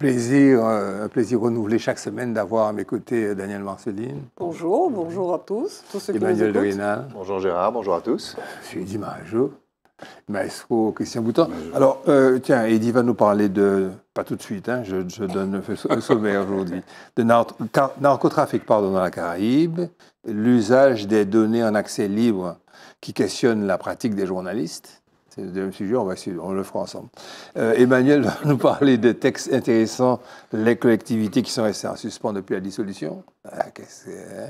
plaisir, euh, un plaisir renouvelé chaque semaine d'avoir à mes côtés euh, Daniel Marceline. Bonjour, bonjour à tous, Emmanuel qui Bonjour Gérard, bonjour à tous. Je suis Eddie Marajou, maestro Christian Boutin. Alors, euh, tiens, Eddie va nous parler de, pas tout de suite, hein, je, donne le sommaire aujourd'hui, de narcotrafic pardon, dans la Caraïbe, l'usage des données en accès libre qui questionne la pratique des journalistes c'est deuxième sujet, on, va on le fera ensemble. Euh, Emmanuel va nous parler de textes intéressants, les collectivités qui sont restées en suspens depuis la dissolution. Ah, hein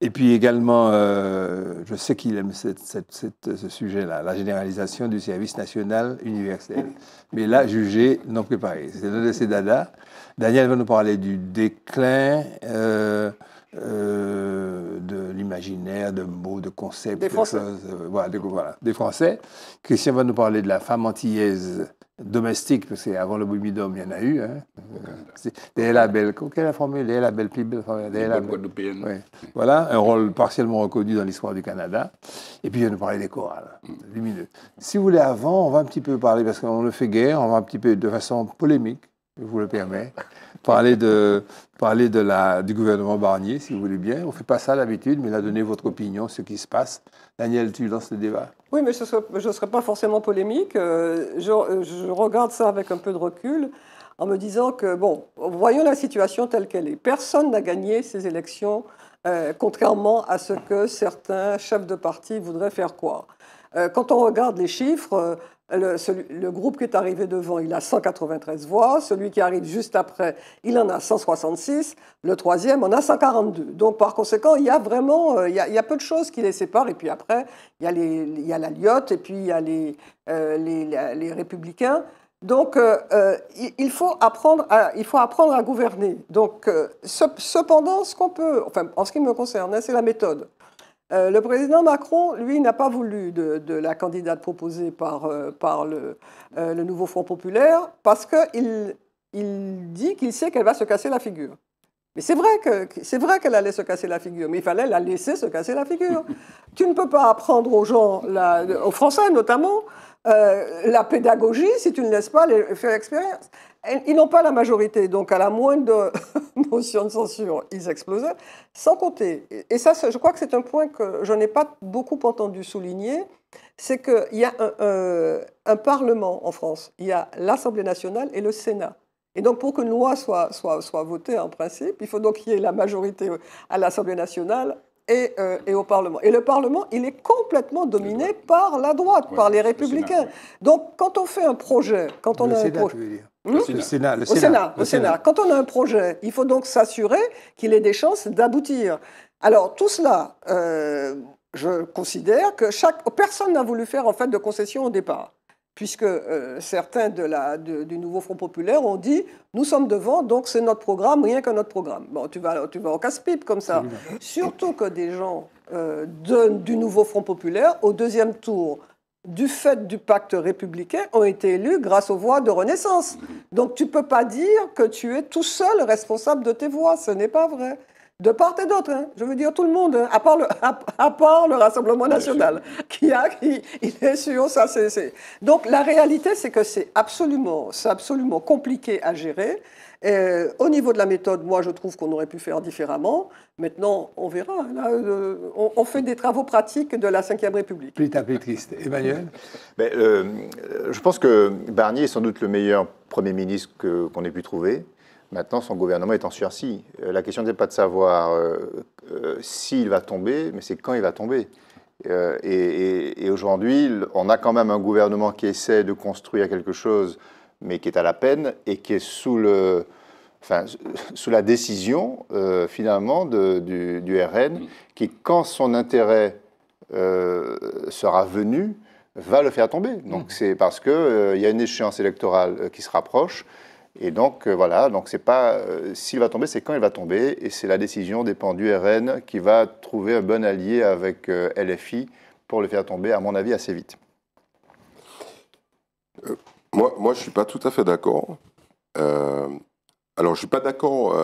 Et puis également, euh, je sais qu'il aime ce sujet-là, la généralisation du service national universel, mais là, jugé non préparé. C'est l'un de ses dadas. Daniel va nous parler du déclin. Euh, euh, de l'imaginaire, de mots, de concepts, des Français. Euh, voilà, des Français. Christian va nous parler de la femme antillaise domestique, parce qu'avant le bumidum, il y en a eu. Hein. Dès la belle, quelle est la formule Dès la belle, plus Voilà, un rôle partiellement reconnu dans l'histoire du Canada. Et puis, il va nous parler des chorales, mm. lumineux. Si vous voulez, avant, on va un petit peu parler, parce qu'on le fait guère, on va un petit peu de façon polémique, je vous le permets parler de, parler de la, du gouvernement Barnier, si vous voulez bien. On ne fait pas ça l'habitude, mais là, donnez votre opinion, ce qui se passe. Daniel, tu lances le débat. Oui, mais je ne serai, pas forcément polémique. Euh, je, regarde ça avec un peu de recul en me disant que, bon, voyons la situation telle qu'elle est. Personne n'a gagné ces élections, euh, contrairement à ce que certains chefs de parti voudraient faire croire. Euh, quand on regarde les chiffres, le, groupe qui est arrivé devant, il a 193 voix. Celui qui arrive juste après, il en a 166. Le troisième en a 142. Donc, par conséquent, il y a vraiment euh, il y a, peu de choses qui les séparent. Et puis après, il y a, les, il y a la Lyotte et puis il y a les, euh, les, les républicains. Donc, euh, il, faut apprendre à, il faut apprendre à gouverner. Donc, cependant, ce qu'on peut, enfin, en ce qui me concerne, hein, c'est la méthode. Euh, le président Macron, lui, n'a pas voulu de, la candidate proposée par, euh, euh, le, nouveau Front populaire parce qu'il il dit qu'il sait qu'elle va se casser la figure. Mais c'est vrai que c'est qu'elle allait se casser la figure, mais il fallait la laisser se casser la figure. tu ne peux pas apprendre aux gens, aux Français notamment, euh, la pédagogie, si tu ne laisses pas les faire expérience. Ils n'ont pas la majorité, donc à la moindre motion de censure, ils explosent sans compter. Et ça, je crois que c'est un point que je n'ai pas beaucoup entendu souligner, c'est qu'il y a un, Parlement en France, il y a l'Assemblée nationale et le Sénat. Et donc pour qu'une loi soit, soit, soit votée en principe, il faut donc qu'il y ait la majorité à l'Assemblée nationale euh, et, au Parlement. Et le Parlement, il est complètement dominé par la droite, par les républicains. Donc, quand on fait un projet, quand on a un projet. Hmm le Sénat, le Sénat, le Sénat. Quand on a un projet, il faut donc s'assurer qu'il ait des chances d'aboutir. Alors, tout cela, euh, je considère que chaque... personne n'a voulu faire en fait de concession au départ puisque euh, certains du nouveau Front populaire ont dit nous sommes devant, donc c'est notre programme, rien que notre programme. Bon, tu vas, tu vas au casse-pipe comme ça. Surtout que des gens euh, du nouveau Front populaire, au deuxième tour, du fait du pacte républicain, ont été élus grâce aux voix de Renaissance. Donc tu ne peux pas dire que tu es tout seul responsable de tes voix, ce n'est pas vrai de part et d'autre, hein. je veux dire tout le monde, hein, à, part le, Rassemblement national, qui a, il est sur ça Donc la réalité, c'est que c'est absolument, absolument compliqué à gérer. Et, euh, au niveau de la méthode, moi je trouve qu'on aurait pu faire différemment. Maintenant, on verra. Hein. Euh, on, fait des travaux pratiques de la Ve République. Plus triste. Emmanuel Mais, euh, Je pense que Barnier est sans doute le meilleur Premier ministre qu'on ait pu trouver. Maintenant, son gouvernement est en sursis. Euh, la question n'est pas de savoir euh, euh, s'il va tomber, mais c'est quand il va tomber. et, aujourd'hui, on a quand même un gouvernement qui essaie de construire quelque chose, mais qui est à la peine et qui est sous, le, enfin, sous la décision, finalement, du, RN, qui, quand son intérêt sera venu, va le faire tomber. Donc mm. c'est parce qu'il il y a une échéance électorale qui se rapproche et donc euh, voilà, donc c'est pas euh, s'il va tomber, c'est quand il va tomber, et c'est la décision des pendus RN qui va trouver un bon allié avec euh, LFI pour le faire tomber, à mon avis, assez vite. moi, moi, je suis pas tout à fait d'accord. alors, je suis pas d'accord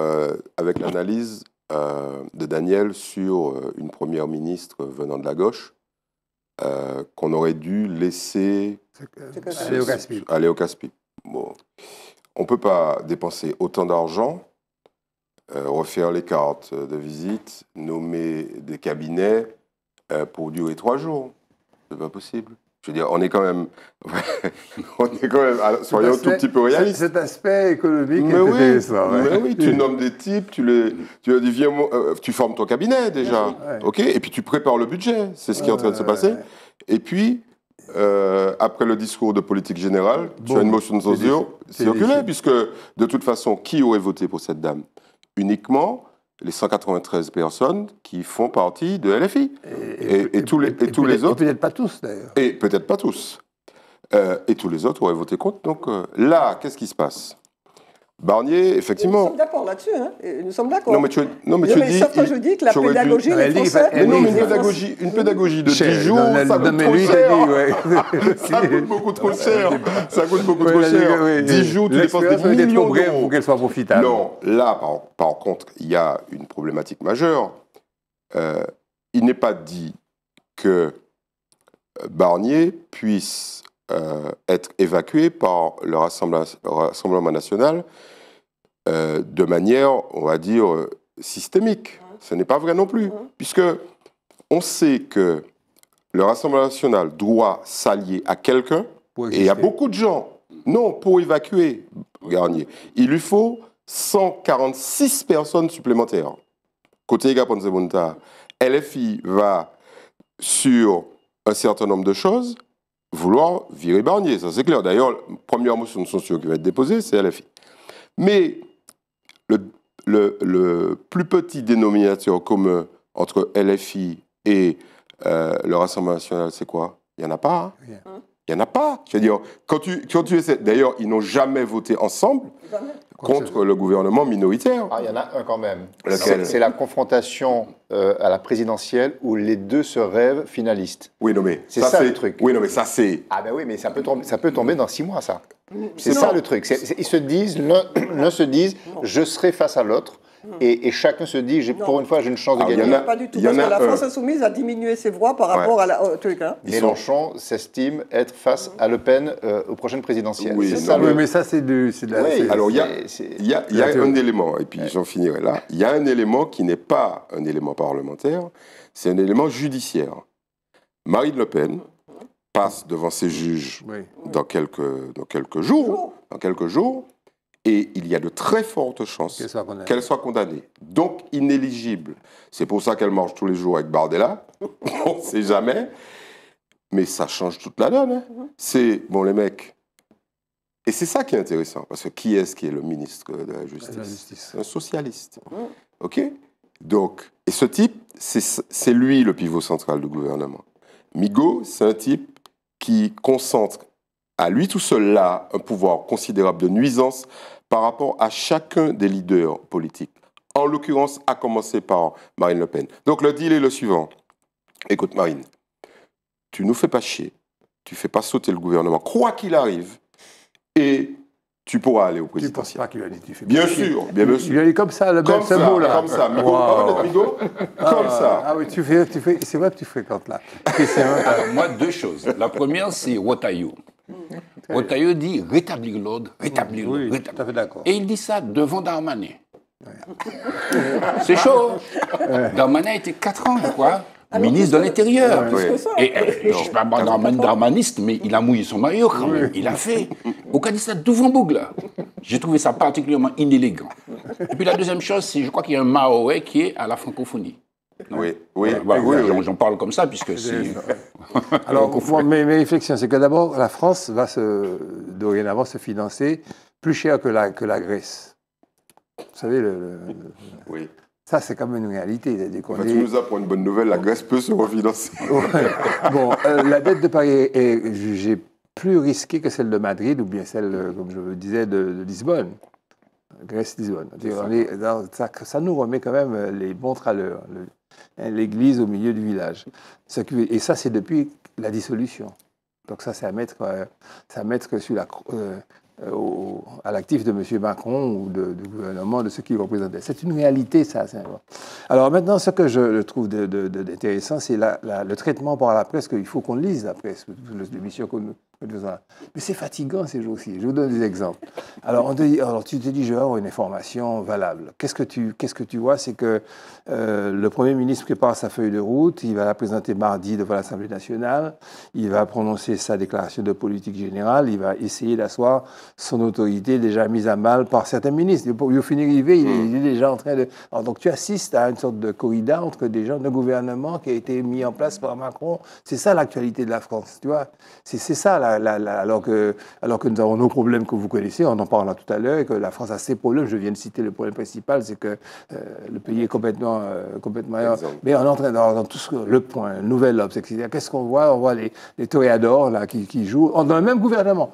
avec l'analyse de Daniel sur une première ministre venant de la gauche. qu'on aurait dû laisser aller au Caspi. Bon on ne peut pas dépenser autant d'argent, euh, refaire les cartes de visite, nommer des cabinets euh, pour durer trois jours. n'est pas possible. Je veux dire, on est quand même, on est quand même, soyons tout petit peu réalistes. Cet aspect économique mais est oui, Mais oui, tu nommes des types, tu les, tu viens, euh, tu formes ton cabinet déjà, ok, et puis tu prépares le budget, c'est ce qui est en train de se passer. Et puis, euh, après le discours de politique générale, tu as une motion de censure circulée, puisque de toute façon, qui aurait voté pour cette dame Uniquement les 193 personnes qui font partie de LFI. Et, et, tous les, tous les autres. peut-être pas tous, d'ailleurs. Et peut-être pas tous. Euh, et tous les autres auraient voté contre. Donc euh, là, qu'est-ce qui se passe Barnier, effectivement. nous sommes d'accord là-dessus. Hein nous sommes d'accord. Non, mais tu, non, mais dis. Sauf que je dis que la pédagogie, les Français. Mais non, une pédagogie, une pédagogie de 10 jours, ça, coûte trop cher. ça coûte beaucoup trop cher. Bah. Ça coûte beaucoup trop cher. 10 jours, tu dépenses des millions d'euros. pour qu'elle soit profitable. Non, là, par, contre, il y a une problématique majeure. Euh, il n'est pas dit que euh, Barnier puisse euh, être évacués par le Rassemblement, national euh, de manière, on va dire, euh, systémique. Ce n'est pas vrai non plus, puisque on sait que le Rassemblement national doit s'allier à quelqu'un, et il a beaucoup de gens. Non, pour évacuer Garnier, il lui faut 146 personnes supplémentaires. Côté Gaponzebunta, LFI va sur un certain nombre de choses, vouloir virer Barnier, ça c'est clair. D'ailleurs, première motion de censure qui va être déposée, c'est LFI. Mais le, plus petit dénominateur commun entre LFI et euh, le Rassemblement national, c'est quoi Il n'y en a pas. Hein il n'y en a pas. Je veux dire, quand tu, quand tu essaies. D'ailleurs, ils n'ont jamais voté ensemble contre le gouvernement minoritaire. Ah, il y en a un quand même. C'est la confrontation euh, à la présidentielle où les deux se rêvent finalistes. Oui, non, mais. C'est ça, le truc. Oui, non, mais ça, c'est. Ah, ben oui, mais ça peut tomber, ça peut tomber dans six mois, ça. C'est ça le truc. ils se disent, l'un se disent, je serai face à l'autre et, chacun se dit, pour une fois, j'ai une chance de gagner. Il n'y en a pas du tout, parce que la France Insoumise a diminué ses voix par rapport à la... Mélenchon hein. s'estime être face à Le Pen euh, aux prochaines présidentielles. Oui, mais, ça, c'est de, la... alors, il y a, un élément, et puis j'en finirai là. Il y a un élément qui n'est pas un élément parlementaire, c'est un élément judiciaire. Marine Le Pen passe devant ses juges dans, quelques, dans quelques jours, dans quelques jours, et il y a de très fortes chances qu'elle soit, condamnée. Donc inéligible. C'est pour ça qu'elle mange tous les jours avec Bardella. On ne sait jamais. Mais ça change toute la donne. Hein. Mhm. C'est, bon, les mecs. Et c'est ça qui est intéressant, parce que qui est-ce qui est le ministre de la Justice, Un socialiste. Mhm. OK Donc, et ce type, c'est lui le pivot central du gouvernement. Migaud, c'est un type qui concentre à lui tout seul là un pouvoir considérable de nuisance par rapport à chacun des leaders politiques. En l'occurrence, à commencer par Marine Le Pen. Donc le deal est le suivant. Écoute Marine, tu nous fais pas chier, tu fais pas sauter le gouvernement, quoi qu'il arrive, et tu pourras aller au président. Tu penses pas qu'il a dit Bien sûr, bien, sûr. Il a dit comme ça, le comme mot là. Comme ça, ah. comme ça. Ah oui, tu fais, tu fais, c'est vrai que tu fréquentes là. moi, deux choses. La première, c'est What are you Retailleau dit rétablir l'ordre, rétablir l'ordre. Et il dit ça devant Darmanin. C'est chaud. Hein. Darmanin était 4 ans, quoi. Ah, ministre de l'Intérieur. Euh, je ne suis pas un darmaniste, mais il a mouillé son maillot quand Il a fait. Au cas ça, devant J'ai trouvé ça particulièrement inélégant. Et puis la deuxième chose, c'est je crois qu'il y a un maoais qui est à la francophonie. Oui, bah oui, j'en parle comme ça, puisque c'est. Alors, mes, mes réflexions, c'est que d'abord, la France va se, dorénavant se financer plus cher que la, que la Grèce. Vous savez, le. oui. Ça, c'est quand même une réalité. Tu nous apprends une bonne nouvelle, la Grèce peut se refinancer. Bon, euh, la dette de Paris est jugée plus risquée que celle de Madrid ou bien celle, euh, comme je le disais, de, Lisbonne. Grèce-Lisbonne. Ça. nous remet quand même euh, les bons traleurs. Le, Hein, l'église au milieu du village. Et ça, c'est depuis la dissolution. Donc ça, c'est à mettre, euh, à mettre sur la, euh, euh, à l'actif de M. Macron ou de, du gouvernement, de ceux qu'il représentait. C'est une réalité, ça. Alors maintenant, ce que je trouve de, intéressant, c'est le traitement par la presse qu'il faut qu'on lise la presse, l'émission que nous, mais c'est fatigant ces jours-ci. Je vous donne des exemples. Alors, on alors tu te dis, je une information valable. Qu'est-ce que tu, qu'est-ce que tu vois C'est que euh, le Premier ministre prépare sa feuille de route, il va la présenter mardi devant l'Assemblée nationale, il va prononcer sa déclaration de politique générale, il va essayer d'asseoir son autorité déjà mise à mal par certains ministres. Au fini il, est, il est déjà en train de... donc tu assistes à une sorte de corrida entre des gens, de gouvernement qui a été mis en place par Macron. C'est ça l'actualité de la France, tu vois. C'est, c'est ça la alors, que, alors que nous avons nos problèmes que vous connaissez, on en parlera tout à l'heure, et que la France a ses problèmes. Je viens de citer le problème principal, c'est que euh, le pays est complètement. Euh, complètement mais on est en train dans, tout ce le point, le nouvel obstacle. Qu'est-ce qu'on voit On voit les, les qui, qui jouent dans le même gouvernement.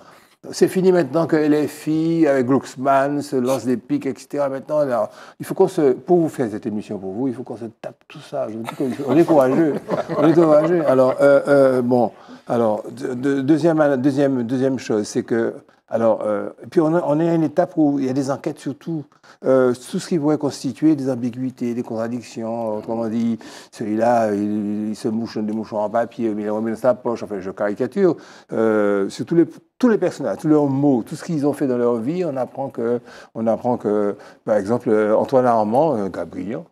C'est fini maintenant que LFI, avec Glucksmann, se lance des pics, etc. Maintenant, alors, il faut qu'on se. Pour vous faire cette émission, pour vous, il faut qu'on se tape tout ça. on est courageux. On est courageux. Alors, euh, euh, bon. Alors, deuxième, deuxième, deuxième chose, c'est que alors, euh, puis on, est à une étape où il y a des enquêtes euh, sur tout, euh, tout ce qui pourrait constituer des ambiguïtés, des contradictions. Autrement dit, celui-là, il, se mouche des mouchons en papier, mais il remet dans sa poche. Enfin, je caricature. Euh, sur tous les, personnages, tous leurs mots, tout ce qu'ils ont fait dans leur vie, on apprend que, on apprend que par exemple, euh, Antoine Armand, Gabriel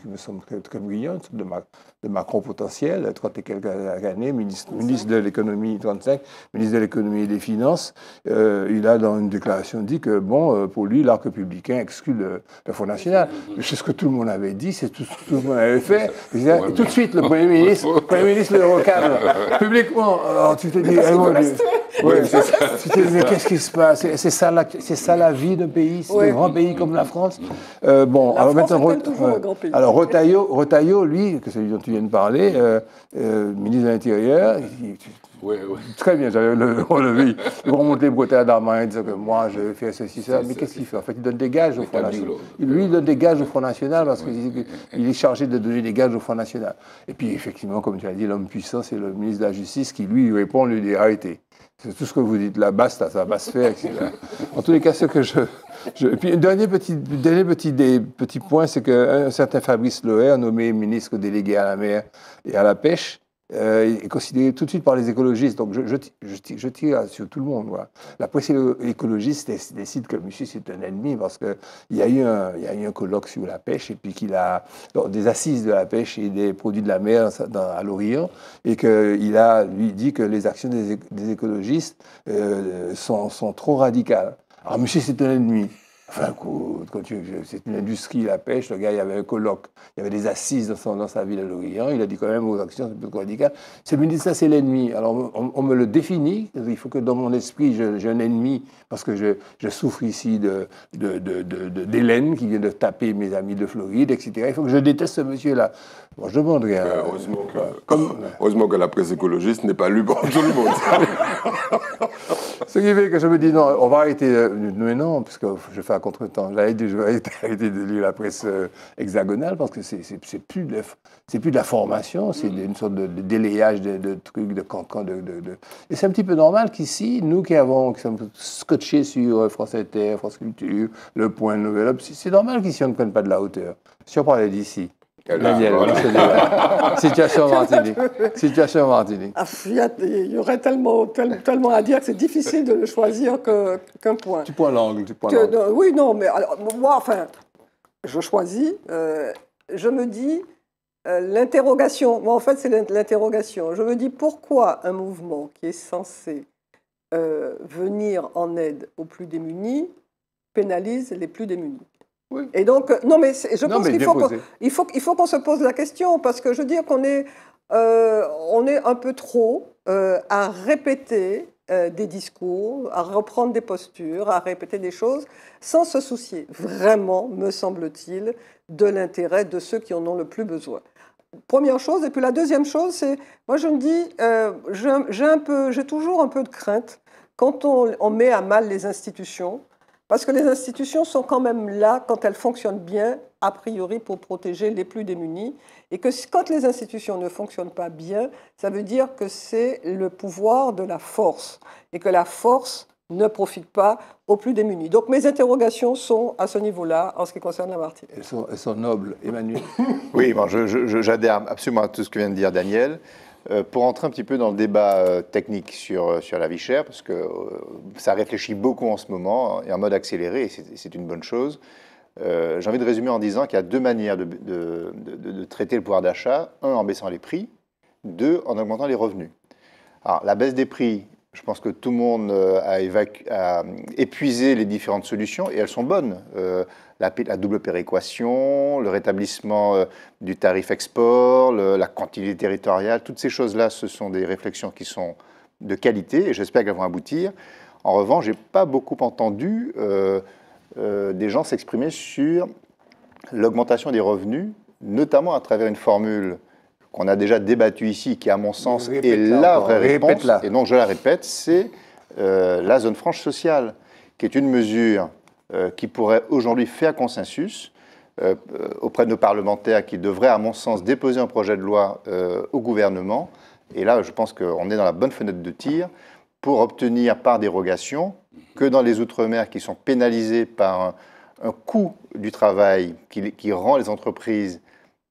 qui me semble très, brillante, de, Macron potentiel, trois et quelques années, ministre, de l'économie, 35, ministre de l'économie et des finances, euh, il a dans une déclaration dit que, bon, euh, pour lui, l'arc républicain exclut le, fonds Front National. C'est ce que tout le monde avait dit, c'est tout, ce que tout, le monde avait fait. tout de suite, le Premier ministre, le, Premier ministre le recadre publiquement. Alors tu te dis, Mais qu'est-ce qui se passe C'est ça, la, vie d'un pays, C'est un grand pays comme la France. Euh, bon, la alors France alors Retailleau, lui, que celui dont tu viens de parler, euh, euh, ministre de l'Intérieur, Très bien, j'avais le relevé. Il remonte les bretelles à et disant que moi, je fais ceci, cela. Mais qu'est-ce qu'il fait En fait, il donne des gages au Front National. Lui, il donne des gages au Front National parce qu'il est chargé de donner des gages au Front National. Et puis, effectivement, comme tu l'as dit, l'homme puissant, c'est le ministre de la Justice qui, lui, répond, lui dit arrêtez. C'est tout ce que vous dites, là, basta, ça va se faire, En tous les cas, ce que je. Et puis, un dernier petit, dernier des, petit point, c'est qu'un certain Fabrice Loer, nommé ministre délégué à la mer et à la pêche, euh, est considéré tout de suite par les écologistes. Donc je, je, tire sur tout le monde. La presse écologiste décide que monsieur c'est un ennemi parce qu'il y, a eu un, il y a eu un colloque sur la pêche et puis qu'il a des assises de la pêche et des produits de la mer à l'Orient et qu'il a lui dit que les actions des, écologistes euh, sont, sont trop radicales. Alors monsieur c'est un ennemi. Enfin, quand tu, c'est une mm. industrie, la pêche. Le gars, il y avait un colloque, il y avait des assises dans, dans sa ville à l'Orient. Il a dit quand même aux actions radical. c'est le dit ça, c'est l'ennemi. Alors, on, me le définit. Il faut que dans mon esprit, j'ai un ennemi, parce que je, je souffre ici de, de, de, de qui vient de taper mes amis de Floride, etc. Il faut que je déteste ce monsieur-là je demande. Euh, heureusement, que, la presse écologiste n'est pas lue par tout le monde. Ce qui fait que je me dis, non, on va arrêter. Euh, mais non, parce que je fais un contretemps. temps J'avais dit, je vais arrêter de lire la presse euh, hexagonale parce que c'est plus, de, plus de la formation, c'est mm. une sorte de, délayage de, trucs, de cancans. Et c'est un petit peu normal qu'ici, nous qui avons, sommes scotchés sur France Inter, France Culture, Le Point, Nouvelle c'est normal qu'ici on ne prenne pas de la hauteur. Si on parlait d'ici, Daniel, voilà. Situation Martinique. Situation Martinique. Ah, il y, aurait tellement, tellement, à dire que c'est difficile de le choisir qu'un point. Tu points l'angle, tu l'angle. Oui, non, mais alors, moi, enfin, je choisis. Euh, je me dis euh, l'interrogation. Moi, en fait, c'est l'interrogation. Je me dis pourquoi un mouvement qui est censé euh, venir en aide aux plus démunis pénalise les plus démunis. Et donc, euh, non, mais je pense qu'il faut faut, il faut qu'on se pose la question, parce que je veux dire qu'on est, euh, on est un peu trop euh, à répéter des discours, à reprendre des postures, à répéter des choses, sans se soucier vraiment, me semble-t-il, de l'intérêt de ceux qui en ont le plus besoin. Première chose, et puis la deuxième chose, c'est, moi je me dis, j'ai toujours un peu de crainte quand on met à mal les institutions, parce que les institutions sont quand même là quand elles fonctionnent bien, a priori, pour protéger les plus démunis. Et que quand les institutions ne fonctionnent pas bien, ça veut dire que c'est le pouvoir de la force. Et que la force ne profite pas aux plus démunis. Donc mes interrogations sont à ce niveau-là en ce qui concerne la Martinique. Elles sont, elles sont nobles, Emmanuel. oui, bon, j'adhère absolument à tout ce que vient de dire Daniel. Euh, pour entrer un petit peu dans le débat euh, technique sur, euh, sur la vie chère, parce que ça réfléchit beaucoup en ce moment, hein, et en mode accéléré, et c'est une bonne chose. J'ai envie de résumer en disant qu'il y a deux manières de, de, traiter le pouvoir d'achat. Un, en baissant les prix. Deux, en augmentant les revenus. Alors, la baisse des prix, je pense que tout le monde a, épuisé les différentes solutions, et elles sont bonnes la, double péréquation, le rétablissement euh, du tarif export, la continuité territoriale, toutes ces choses-là, ce sont des réflexions qui sont de qualité et j'espère qu'elles vont aboutir. En revanche, je n'ai pas beaucoup entendu euh, euh, des gens s'exprimer sur l'augmentation des revenus, notamment à travers une formule qu'on a déjà débattue ici, qui à mon sens est la, vraie réponse, et donc je la répète, c'est la zone franche sociale, qui est une mesure euh, qui pourrait aujourd'hui faire consensus euh, euh, auprès de nos parlementaires qui devraient, à mon sens, déposer un projet de loi au gouvernement. Et là, je pense qu'on est dans la bonne fenêtre de tir pour obtenir par dérogation que dans les Outre-mer qui sont pénalisés par un, coût du travail qui, rend les entreprises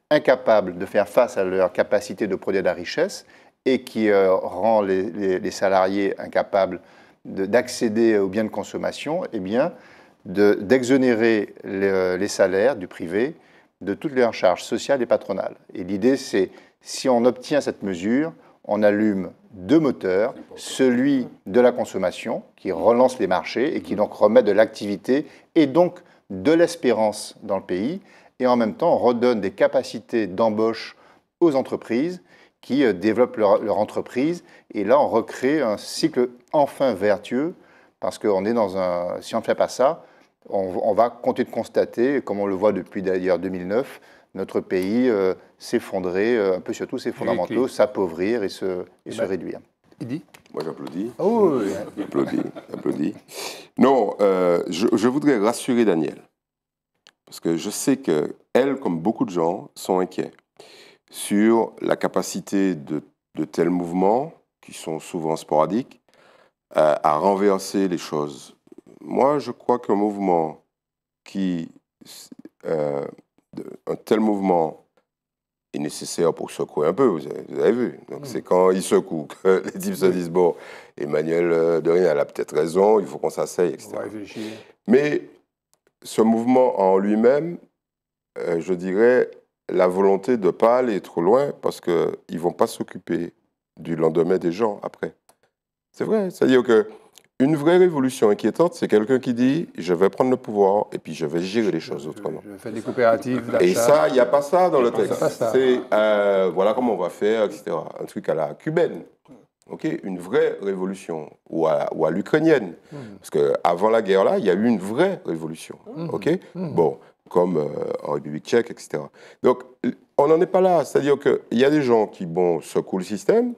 incapables de faire face à leur capacité de produire de la richesse et qui rend les, les, salariés incapables d'accéder aux biens de consommation, eh bien, d'exonérer euh, les salaires du privé de toutes leurs charges sociales et patronales. Et l'idée, c'est si on obtient cette mesure, on allume deux moteurs, celui de la consommation, qui relance les marchés et qui donc remet de l'activité et donc de l'espérance dans le pays, et en même temps on redonne des capacités d'embauche aux entreprises qui euh, développent leur, leur, entreprise. Et là, on recrée un cycle enfin vertueux, parce qu'on est dans un... Si on ne fait pas ça, on, va compter de constater, comme on le voit depuis d'ailleurs 2009, notre pays euh, s'effondrer, euh, un peu surtout ses fondamentaux, s'appauvrir et se, eh ben, réduire. Il dit Moi j'applaudis. Oh, oui. J'applaudis, j'applaudis. Non, euh, je, voudrais rassurer Daniel, parce que je sais qu'elle, comme beaucoup de gens, sont inquiets sur la capacité de tels mouvements, qui sont souvent sporadiques, à renverser les choses moi, je crois qu'un mouvement qui. Euh, un tel mouvement est nécessaire pour secouer un peu, vous avez, vu. Donc mm. c'est quand il secoue que les types se mm. disent bon, Emmanuel euh, de Rien, elle a peut-être raison, il faut qu'on s'asseye, etc. Mais ce mouvement en lui-même, euh, je dirais, la volonté de ne pas aller trop loin parce qu'ils ne vont pas s'occuper du lendemain des gens après. C'est vrai, c'est-à-dire que une vraie révolution inquiétante, c'est quelqu'un qui dit je vais prendre le pouvoir et puis je vais gérer les choses autrement. Je, des coopératives. Et ça, il n'y a pas ça dans le texte. C'est euh, voilà comment on va faire, etc. Un truc à la cubaine. une vraie révolution, ou à, à l'ukrainienne. Hmm. Parce Parce qu'avant la guerre, là, il y a eu une vraie révolution. Hmm. ok hmm. Bon, comme euh, en République tchèque, etc. Donc, on n'en est pas là. C'est-à-dire qu'il y a des gens qui bon, secouent le système,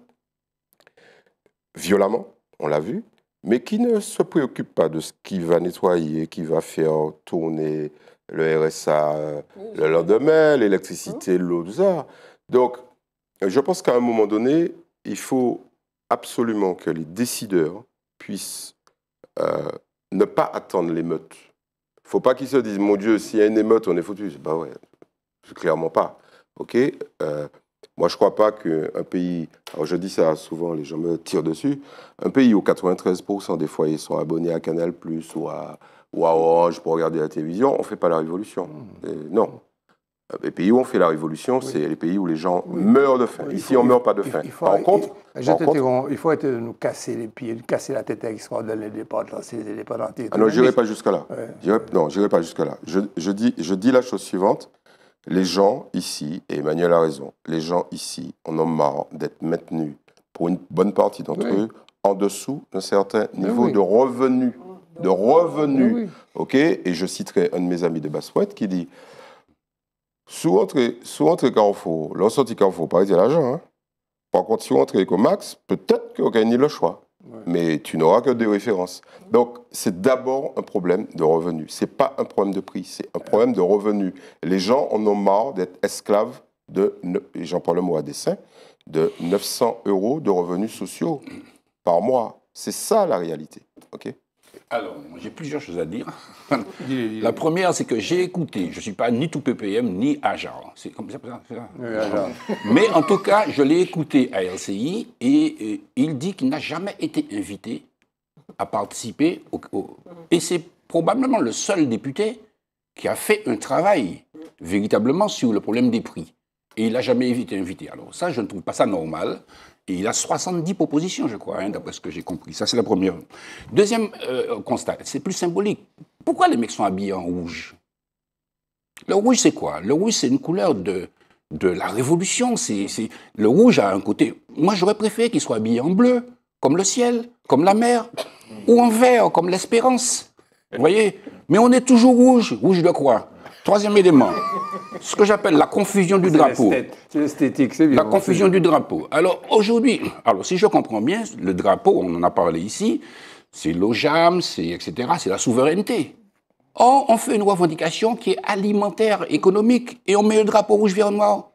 violemment, on l'a vu mais qui ne se préoccupe pas de ce qui va nettoyer, qui va faire tourner le RSA euh, le lendemain, l'électricité, hein l'eau, tout ça. Donc, je pense qu'à un moment donné, il faut absolument que les décideurs puissent euh, ne pas attendre l'émeute. Il ne faut pas qu'ils se disent, mon Dieu, s'il y a une émeute, on est foutu. Bah ouais, clairement pas. OK euh, moi, je ne crois pas qu'un pays, alors je dis ça souvent, les gens me tirent dessus, un pays où 93% des foyers sont abonnés à Canal ⁇ ou à, ou Orange pour regarder la télévision, on ne fait pas la révolution. Hmm. non. Les pays où on fait la révolution, c'est les pays où les gens meurent de faim. Ici, on ne meurt pas de faim. Il faut, par contre, il, il faut être de nous casser les pieds, casser la tête avec ce qu'on donne les Les ah non, je n'irai pas jusqu'à là. Non, je n'irai pas jusqu'à là. je, dis, je dis la chose suivante. Les gens ici, et Emmanuel a raison, les gens ici en ont marre d'être maintenus, pour une bonne partie d'entre eux, en dessous d'un certain eh niveau de revenu. De revenus. Eh OK Et je citerai un de mes amis de Bassouette qui dit sous entrée, sous entre Carrefour, par exemple, Carrefour, pas de l'argent. Hein. Par contre, si on au max, peut-être qu'on gagne le choix. Mais tu n'auras que des références. Donc, c'est d'abord un problème de revenus. Ce n'est pas un problème de prix, c'est un problème de revenus. Les gens en ont marre d'être esclaves de, et j'en parle le mot à dessein, de 900 euros de revenus sociaux par mois. C'est ça la réalité. ok alors, j'ai plusieurs choses à dire. la première, c'est que j'ai écouté. Je ne suis pas ni tout PPM, ni Ajar. C'est comme ça, Mais en tout cas, je l'ai écouté à LCI et, euh, il dit qu'il n'a jamais été invité à participer. Au, et c'est probablement le seul député qui a fait un travail véritablement sur le problème des prix. Et il n'a jamais été invité. Alors ça, je ne trouve pas ça normal. Et il a 70 propositions, je crois, hein, d'après ce que j'ai compris. Ça, c'est la première. Deuxième euh, constat, c'est plus symbolique. Pourquoi les mecs sont habillés en rouge Le rouge, c'est quoi Le rouge, c'est une couleur de, de la révolution. C'est, Le rouge a un côté... Moi, j'aurais préféré qu'il soit habillé en bleu, comme le ciel, comme la mer, ou en vert, comme l'espérance. Vous voyez Mais on est toujours rouge. Rouge de quoi Troisième élément, ce que j'appelle la confusion du drapeau. C'est l'esthétique, c'est bien. La confusion du drapeau. Alors aujourd'hui, alors si je comprends bien, le drapeau, on en a parlé ici, c'est l'OJAM, c'est etc., c'est la souveraineté. Or, on fait une revendication qui est alimentaire, économique, et on met le drapeau rouge, vert, noir.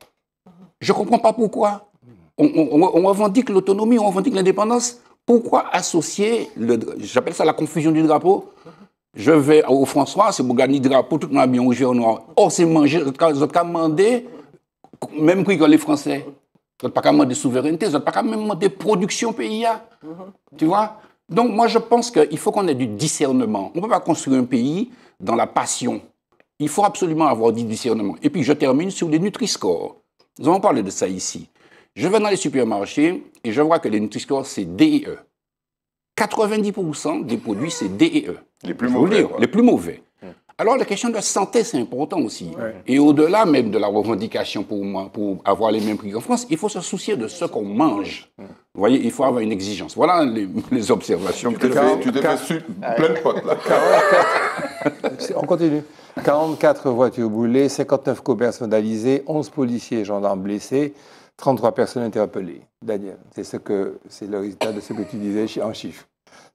Je ne comprends pas pourquoi. On, on revendique l'autonomie, on revendique l'indépendance. Pourquoi associer, j'appelle ça la confusion du drapeau, je vais au François, c'est pour gagner drapeau, tout le monde bien rouge et noir. Or, c'est manger, vous avez demander, même que les Français, vous n'ont pas demander souveraineté, vous n'ont pas même des production pays. Mm-hmm. Tu vois Donc, moi, je pense qu'il faut qu'on ait du discernement. On ne peut pas construire un pays dans la passion. Il faut absolument avoir du discernement. Et puis, je termine sur les Nutri-Score. Nous avons parlé de ça ici. Je vais dans les supermarchés et je vois que les Nutri-Score, c'est E. 90% des produits, c'est D e. Les plus mauvais. les plus mauvais. Alors la question de la santé, c'est important aussi. Et au-delà même de la revendication pour, pour avoir les mêmes prix qu'en France, il faut se soucier de ce qu'on mange. Vous voyez, il faut avoir une exigence. Voilà les, les observations. Tu t'es ah plein de potes, là. On continue. 44 voitures brûlées, 59 co vandalisés, 11 policiers et gendarmes blessés, 33 personnes interpellées. Daniel, c'est ce c'est le résultat de ce que tu disais en chiffres.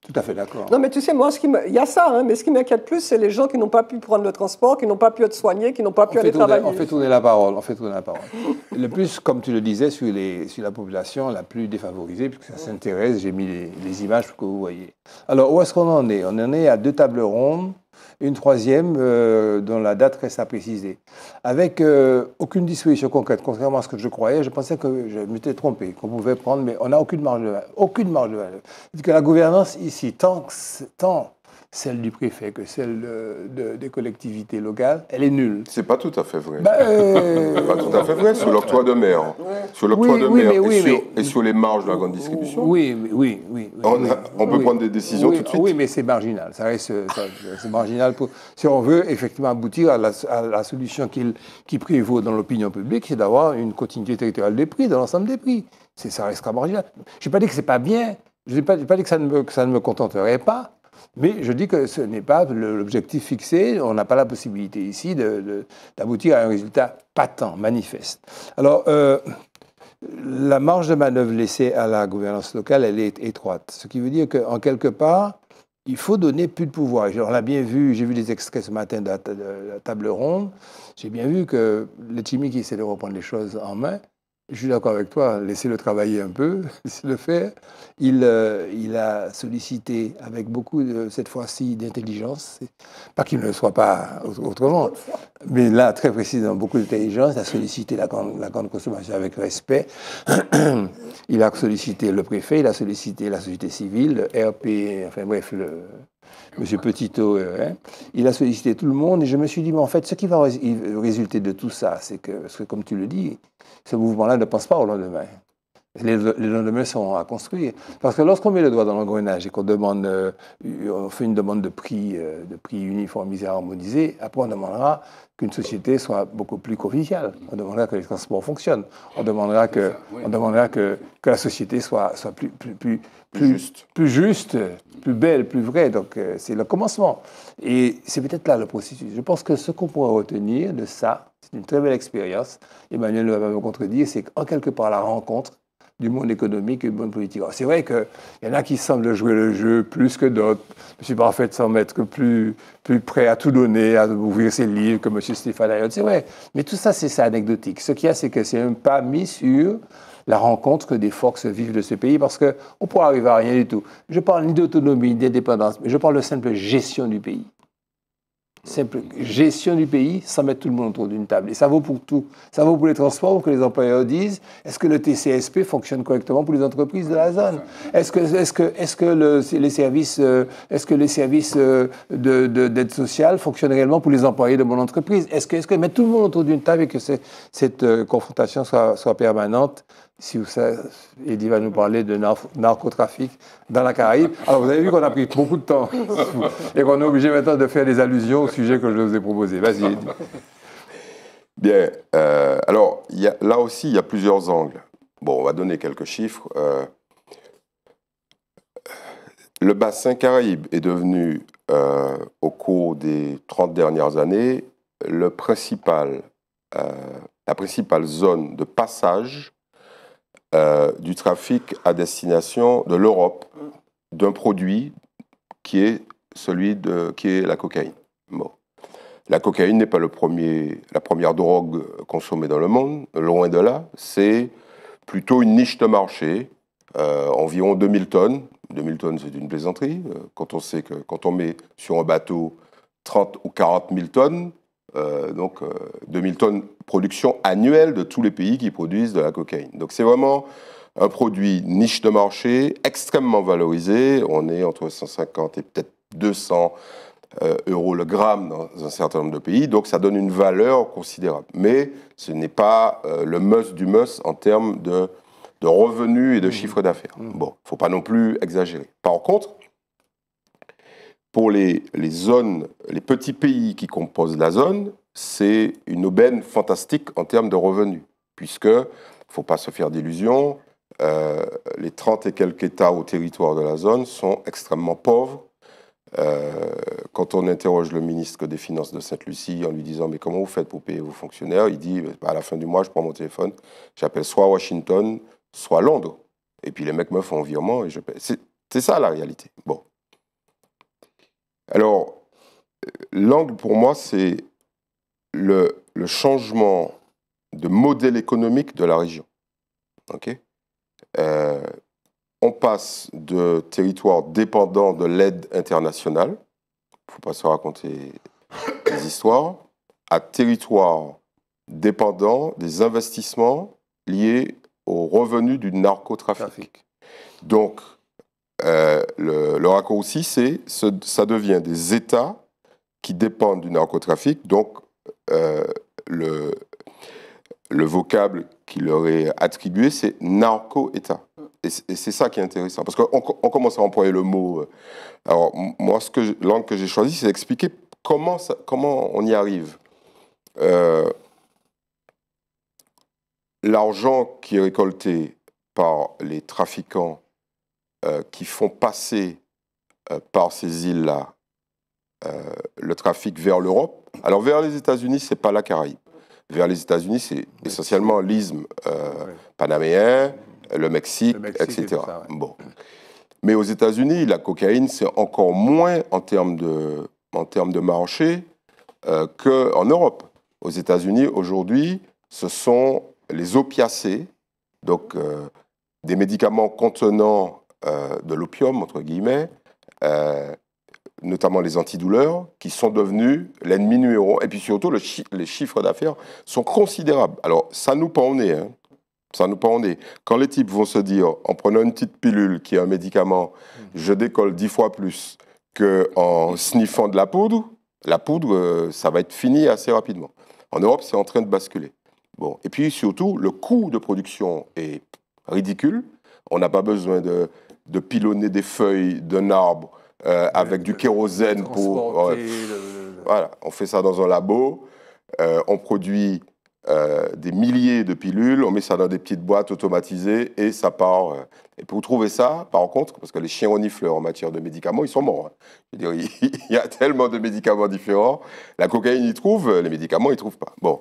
Tout à fait d'accord. Non, mais tu sais, moi, ce qui me... il y a ça, hein, mais ce qui m'inquiète plus, c'est les gens qui n'ont pas pu prendre le transport, qui n'ont pas pu être soignés, qui n'ont pas pu aller travailler. On fait tourner la parole. On fait tourner la parole. le plus, comme tu le disais, sur, les, sur la population la plus défavorisée, puisque ça s'intéresse, j'ai mis les, images pour que vous voyez. Alors, où est-ce qu'on en est On en est à deux tables rondes une troisième euh, dont la date reste à préciser. Avec euh, aucune disposition concrète, contrairement à ce que je croyais, je pensais que je m'étais trompé, qu'on pouvait prendre, mais on n'a aucune marge de valeur. Aucune marge de valeur. Que la gouvernance ici, tant, tant celle du préfet que celle des collectivités locales, elle est nulle. C'est pas tout à fait vrai. Bah, euh, pas tout à fait vrai sur l'octroi de mer, sur l'octroi de oui, et, sur, et, sur, les marges de la grande distribution. Oui, oui, oui. on, peut prendre des décisions tout de ah suite. Oui, mais c'est marginal. Ça reste, c'est marginal si on veut effectivement aboutir à la, solution qui, qui prévaut dans l'opinion publique, c'est d'avoir une continuité territoriale des prix, dans l'ensemble des prix. Ça restera marginal. Je n'ai pas dit que c'est pas bien. Je n'ai pas, pas, dit que ça ne me, que ça ne me contenterait pas. Mais je dis que ce n'est pas l'objectif fixé, on n'a pas la possibilité ici d'aboutir à un résultat patent, manifeste. Alors, euh, la marge de manœuvre laissée à la gouvernance locale, elle est étroite, ce qui veut dire qu'en quelque part, il faut donner plus de pouvoir. On l'a bien vu, j'ai vu des extraits ce matin de la, table ronde, j'ai bien vu que le chimique essaie de reprendre les choses en main, je suis d'accord avec toi, laissez-le travailler un peu, laissez-le faire. Il, euh, il a sollicité avec beaucoup, de, cette fois-ci, d'intelligence. Pas qu'il ne le soit pas autrement, mais là, très précisément, beaucoup d'intelligence. Il a sollicité la grande, la grande consommation avec respect. il a sollicité le préfet, il a sollicité la société civile, le RP, enfin bref, le, M. Petitot, euh, hein. il a sollicité tout le monde et je me suis dit, mais en fait, ce qui va euh, résulter de tout ça, c'est que, que comme tu le dis, ce mouvement-là ne pense pas au lendemain. Les, les lendemains sont à construire. Parce que lorsqu'on met le doigt dans l'engrenage et qu'on demande, euh, on fait une demande de prix, euh, de prix uniformisé, harmonisé, après on demandera qu'une société soit beaucoup plus conviviale. On demandera que les transports fonctionnent. On demandera que, on demandera que, que la société soit, soit plus, plus, plus, juste. plus juste, plus belle, plus vraie. Donc euh, c'est le commencement. Et c'est peut-être là le processus. Je pense que ce qu'on pourrait retenir de ça, c'est une très belle expérience. Emmanuel va me contredire, c'est qu'en quelque part la rencontre du monde économique et du monde politique. C'est vrai qu'il y en a qui semblent jouer le jeu plus que d'autres. M. Parfait semble être plus, plus prêt à tout donner, à ouvrir ses livres que M. Stéphane Ayotte. C'est vrai. Mais tout ça, c'est anecdotique. Ce qu'il y a, c'est que c'est même pas mis sur la rencontre que des forces vivent de ce pays, parce qu'on ne pourra arriver à rien du tout. Je parle ni d'autonomie, ni d'indépendance, mais je parle de simple gestion du pays simple gestion du pays sans mettre tout le monde autour d'une table. Et ça vaut pour tout. Ça vaut pour les transports, pour que les employeurs disent est-ce que le TCSP fonctionne correctement pour les entreprises de la zone Est-ce que, est est euh, que les services, est euh, -ce que les services d'aide de, d'aide sociale fonctionnent réellement pour les employés de mon entreprise Est-ce que, est que mettre tout le monde autour d'une table et que cette euh, confrontation soit permanente si vous savez, Eddie va nous parler de narcotrafic dans la Caraïbe. Alors, vous avez vu qu'on a pris beaucoup de temps et qu'on est obligé maintenant de faire des allusions au sujet que je vous ai proposé. Vas-y, Bien. Euh, alors, là aussi, il y a plusieurs angles. Bon, on va donner quelques chiffres. Euh, le bassin Caraïbe est devenu, euh, au cours des 30 dernières années, le principal, la principale zone de passage euh, du trafic à destination de l'Europe d'un produit qui est celui de, qui est la cocaïne. Bon. La cocaïne n'est pas le premier, la première drogue consommée dans le monde, loin de là. C'est plutôt une niche de marché, euh, environ 2000 tonnes. 2000 tonnes, c'est une plaisanterie. Euh, quand on sait que quand on met sur un bateau 30 ou 40 000 tonnes, euh, donc euh, 2000 tonnes production annuelle de tous les pays qui produisent de la cocaïne. Donc c'est vraiment un produit niche de marché, extrêmement valorisé. On est entre 150 et peut-être 200 euh, euros le gramme dans un certain nombre de pays. Donc ça donne une valeur considérable. Mais ce n'est pas le must du must en termes de, de revenus et de mmh. chiffre d'affaires. Mmh. Bon, faut pas non plus exagérer. Par contre, pour les, zones, les petits pays qui composent la zone, c'est une aubaine fantastique en termes de revenus, puisque, faut pas se faire d'illusions, euh, les 30 et quelques États au territoire de la zone sont extrêmement pauvres. Euh, quand on interroge le ministre des Finances de Sainte-Lucie en lui disant Mais comment vous faites pour payer vos fonctionnaires il dit bah, À la fin du mois, je prends mon téléphone, j'appelle soit Washington, soit Londres. Et puis les mecs me font un virement et je paye. C'est ça la réalité. Bon. Alors, l'angle pour moi, c'est le, changement de modèle économique de la région. Ok euh, on passe de territoire dépendant de l'aide internationale, il ne faut pas se raconter des histoires, à territoire dépendant des investissements liés aux revenus du narcotrafic. Donc, euh, le, raccourci, c'est ça devient des États qui dépendent du narcotrafic. Donc, euh, le, le vocable qui leur est attribué, c'est narco-État. Et c'est ça qui est intéressant, parce qu'on commence à employer le mot. Euh, alors, moi, ce que l'angle que j'ai choisi, c'est d'expliquer comment, ça, comment on y arrive. L'argent qui est récolté par les trafiquants euh, qui font passer euh, par ces îles-là euh, le trafic vers l'Europe. Alors vers les États-Unis, c'est pas la Caraïbe. Vers les États-Unis, c'est essentiellement l'isthme panaméen, le Mexique, etc. bon. Mais aux États-Unis, la cocaïne, c'est encore moins en termes de, en termes de marché qu'en Europe. Aux États-Unis, aujourd'hui, ce sont les opiacés, donc des médicaments contenant euh, de l'opium, entre guillemets, euh, notamment les antidouleurs, qui sont devenus l'ennemi numéro Et puis surtout, les chiffres d'affaires sont considérables. Alors, ça nous pend au nez. Hein. Ça nous pend au nez. Quand les types vont se dire, en prenant une petite pilule qui est un médicament, mmh. je décolle dix fois plus qu'en sniffant de la poudre, la poudre, euh, ça va être fini assez rapidement. En Europe, c'est en train de basculer. Bon. Et puis surtout, le coût de production est ridicule. On n'a pas besoin de de pilonner des feuilles d'un arbre euh, avec du kérosène pour... Voilà, on fait ça dans un labo, euh, on produit euh, des milliers de pilules, on met ça dans des petites boîtes automatisées et ça part. Et pour trouver ça, par contre, parce que les chiens renifleurs en matière de médicaments, ils sont morts. Hein. il y a tellement de médicaments différents. La cocaïne, ils trouvent, les médicaments, ils trouvent pas. Bon.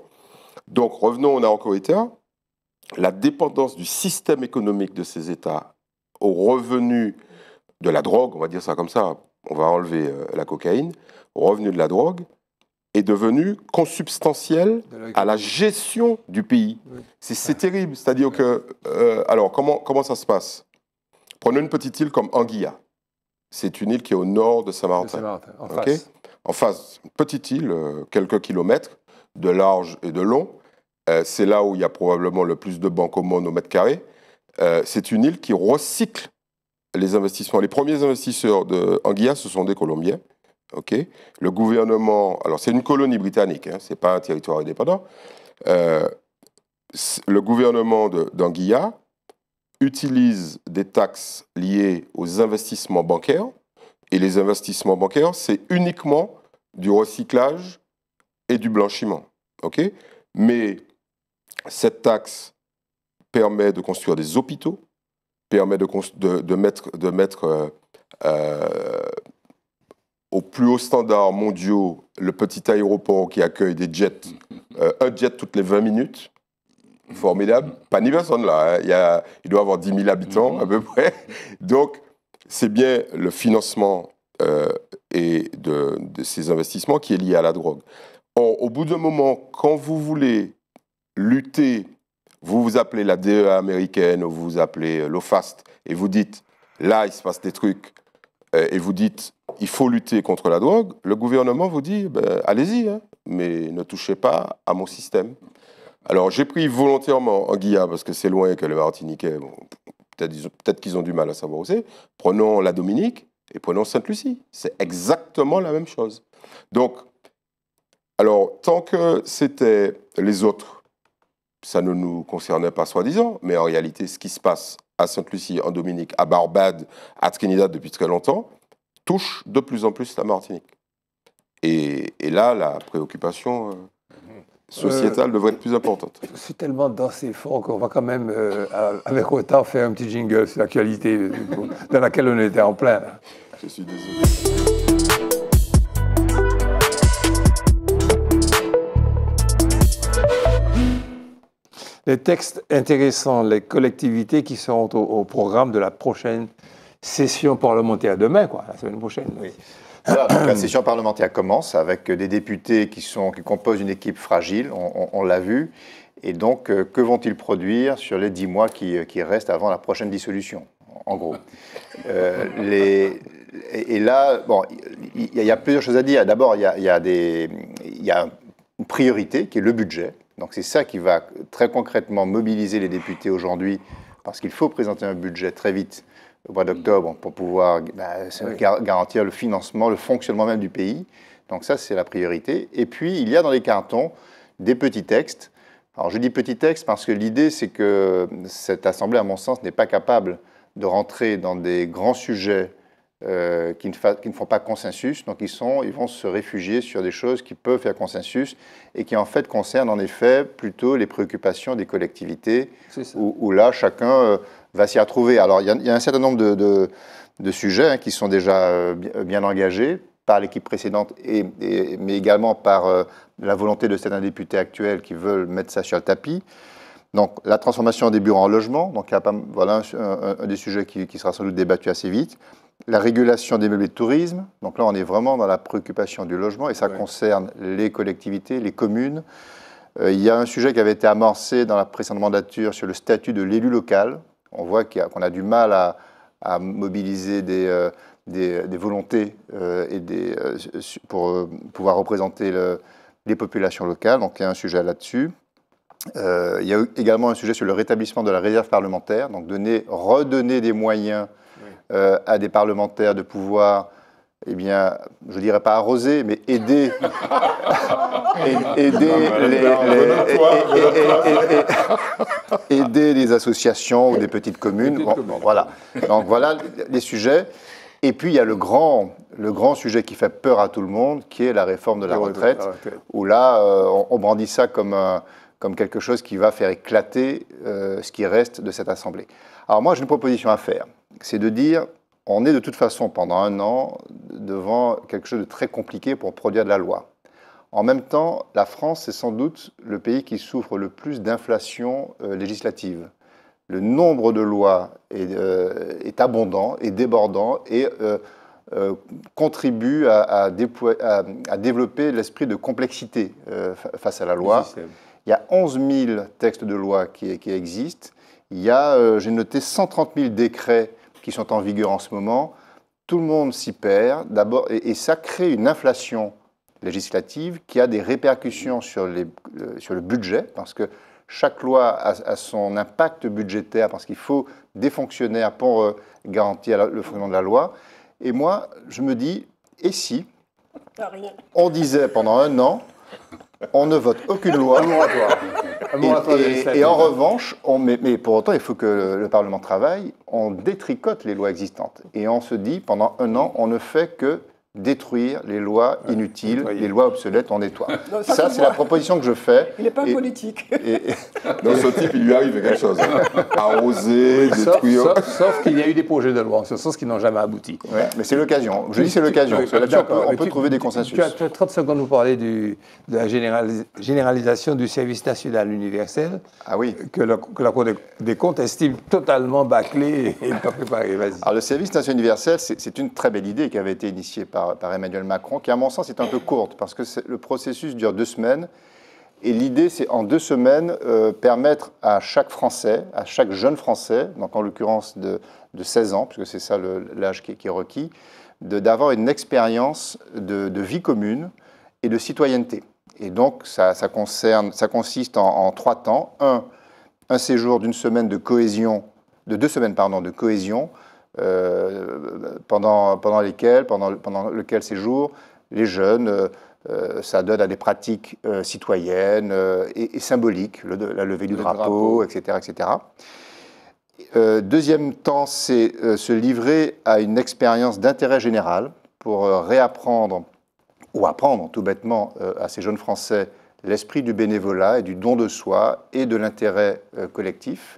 Donc, revenons, on a encore été. La dépendance du système économique de ces États revenu revenu de la drogue, on va dire ça comme ça, on va enlever euh, la cocaïne, Revenu revenu de la drogue, est devenu consubstantiel à la gestion du pays. C'est terrible. C'est-à-dire que, euh, alors, comment, comment ça se passe Prenons une petite île comme Anguilla. C'est une île qui est au nord de Saint-Martin. en, face. en face. petite île, euh, quelques kilomètres de large et de long. c'est là où il y a probablement le plus de banques au monde au mètre carré. Euh, c'est une île qui recycle les investissements. Les premiers investisseurs d'Anguilla, ce sont des Colombiens. ok le gouvernement, alors c'est une colonie britannique, hein, ce n'est pas un territoire indépendant. Euh, le gouvernement d'Anguilla utilise des taxes liées aux investissements bancaires. Et les investissements bancaires, c'est uniquement du recyclage et du blanchiment. ok Mais cette taxe permet de construire des hôpitaux, permet de, de, mettre, de mettre euh, euh, au plus haut standard mondiaux le petit aéroport qui accueille des jets, euh, un jet toutes les 20 minutes. Formidable. Pas ni là. Hein. Il, y il, doit avoir 10 000 habitants mhm. à peu près. Donc, c'est bien le financement et de, ces investissements qui est lié à la drogue. au bout d'un moment, quand vous voulez lutter vous vous appelez la DEA américaine, ou vous vous appelez euh, l'OFAST, et vous dites, là, il se passe des trucs, euh, et vous dites, il faut lutter contre la drogue, le gouvernement vous dit, ben, allez-y, hein, mais ne touchez pas à mon système. Alors j'ai pris volontairement Anguilla, parce que c'est loin que les Martiniquais, peut-être qu'ils ont du mal à savoir où c'est. Prenons la Dominique et prenons Sainte-Lucie. C'est exactement la même chose. Donc, alors, tant que c'était les autres ça ne nous concernait pas soi-disant, mais en réalité, ce qui se passe à Sainte-Lucie, en Dominique, à Barbade, à Trinidad depuis très longtemps, touche de plus en plus la Martinique. Et, là, la préoccupation euh, euh, sociétale devrait être plus importante. Euh, c'est tellement dans ces fort qu'on va quand même, avec retard, faire un petit jingle sur l'actualité dans laquelle on était en plein. Je suis désolé. les textes intéressants, les collectivités qui seront au, programme de la prochaine session parlementaire demain, quoi, la semaine prochaine. la session parlementaire commence avec euh, des députés qui, sont, qui composent une équipe fragile, on, l'a vu. Et donc, euh, que vont-ils produire sur les dix mois qui, euh, restent avant la prochaine dissolution, en gros les, et, là, bon, il y, a plusieurs choses à dire. D'abord, il y a, une priorité qui est le budget. Donc c'est ça qui va très concrètement mobiliser les députés aujourd'hui, parce qu'il faut présenter un budget très vite au mois d'octobre pour pouvoir bah, garantir le financement, le fonctionnement même du pays. Donc ça, c'est la priorité. Et puis, il y a dans les cartons des petits textes. Alors je dis petits textes parce que l'idée, c'est que cette Assemblée, à mon sens, n'est pas capable de rentrer dans des grands sujets euh, qui, ne font pas consensus, donc ils, vont se réfugier sur des choses qui peuvent faire consensus et qui en fait concernent en effet plutôt les préoccupations des collectivités, où, là chacun euh, va s'y retrouver. Alors il y, a, un certain nombre de, sujets hein, qui sont déjà euh, bien engagés par l'équipe précédente, et, mais également par la volonté de certains députés actuels qui veulent mettre ça sur le tapis. Donc la transformation des bureaux en logement, donc voilà un, des sujets qui sera sans doute débattu assez vite la régulation des meubles de tourisme. Donc là, on est vraiment dans la préoccupation du logement et ça concerne les collectivités, les communes. Euh, il y a un sujet qui avait été amorcé dans la précédente mandature sur le statut de l'élu local. On voit qu'on a, du mal à, mobiliser des, euh, volontés euh, et des, pour pouvoir représenter les populations locales. Donc il y a un sujet là-dessus. il y a également un sujet sur le rétablissement de la réserve parlementaire, donc donner, redonner des moyens euh, à des parlementaires de pouvoir, eh bien, je dirais pas arroser, mais aider, aider les, aider les associations ou des petites communes. voilà. Donc voilà les sujets. Et puis il y a le grand, le grand sujet qui fait peur à tout le monde, qui est la réforme de la, retraite, où là, euh, on, on brandit ça comme un comme quelque chose qui va faire éclater euh, ce qui reste de cette Assemblée. Alors moi, j'ai une proposition à faire, c'est de dire, on est de toute façon pendant un an devant quelque chose de très compliqué pour produire de la loi. En même temps, la France, est sans doute le pays qui souffre le plus d'inflation euh, législative. Le nombre de lois est, euh, est abondant et débordant et contribue à, développer l'esprit de complexité face à la loi. Il y a 11 000 textes de loi qui, qui existent. Il y a, euh, j'ai noté, 130 000 décrets qui sont en vigueur en ce moment. Tout le monde s'y perd. D'abord, et, ça crée une inflation législative qui a des répercussions sur, les, le, euh, sur le budget, parce que chaque loi a, son impact budgétaire, parce qu'il faut des fonctionnaires pour euh, garantir le fonctionnement de la loi. Et moi, je me dis, et si on disait pendant un an, on ne vote aucune loi. et, en revanche, on mais pour autant, il faut que le Parlement travaille, on détricote les lois existantes. Et on se dit, pendant un an, on ne fait que détruire les lois inutiles, les lois obsolètes, en nettoie. ça, c'est la proposition que je fais. Il n'est pas politique. Non, ce type, il lui arrive quelque chose. Arroser, détruire. Sauf, qu'il y a eu des projets de loi en ce sens qui n'ont jamais abouti. mais c'est l'occasion. Je dis c'est l'occasion. On, peut, trouver des consensus. Tu as, 30 secondes pour parler du, de la généralisation du service national universel ah oui. que, la, Cour des comptes estime totalement bâclé et pas Alors le service national universel, c'est une très belle idée qui avait été initiée par par, Emmanuel Macron, qui à mon sens est un peu courte, parce que le processus dure deux semaines. Et l'idée, c'est en deux semaines, euh, permettre à chaque Français, à chaque jeune Français, donc en l'occurrence de, de 16 ans, puisque c'est ça l'âge qui, est requis, d'avoir une expérience de, vie commune et de citoyenneté. Et donc, ça, concerne, ça consiste en, en trois temps. Un, un séjour d'une semaine de cohésion, de deux semaines, pardon, de cohésion, euh, pendant, pendant lesquels, pendant, pendant lequel séjour, les jeunes euh, euh, ça donne à des pratiques citoyennes et, symboliques, la levée du drapeau, drapeau, etc. etc. deuxième temps, c'est se livrer à une expérience d'intérêt général pour réapprendre ou apprendre tout bêtement à ces jeunes Français l'esprit du bénévolat et du don de soi et de l'intérêt collectif.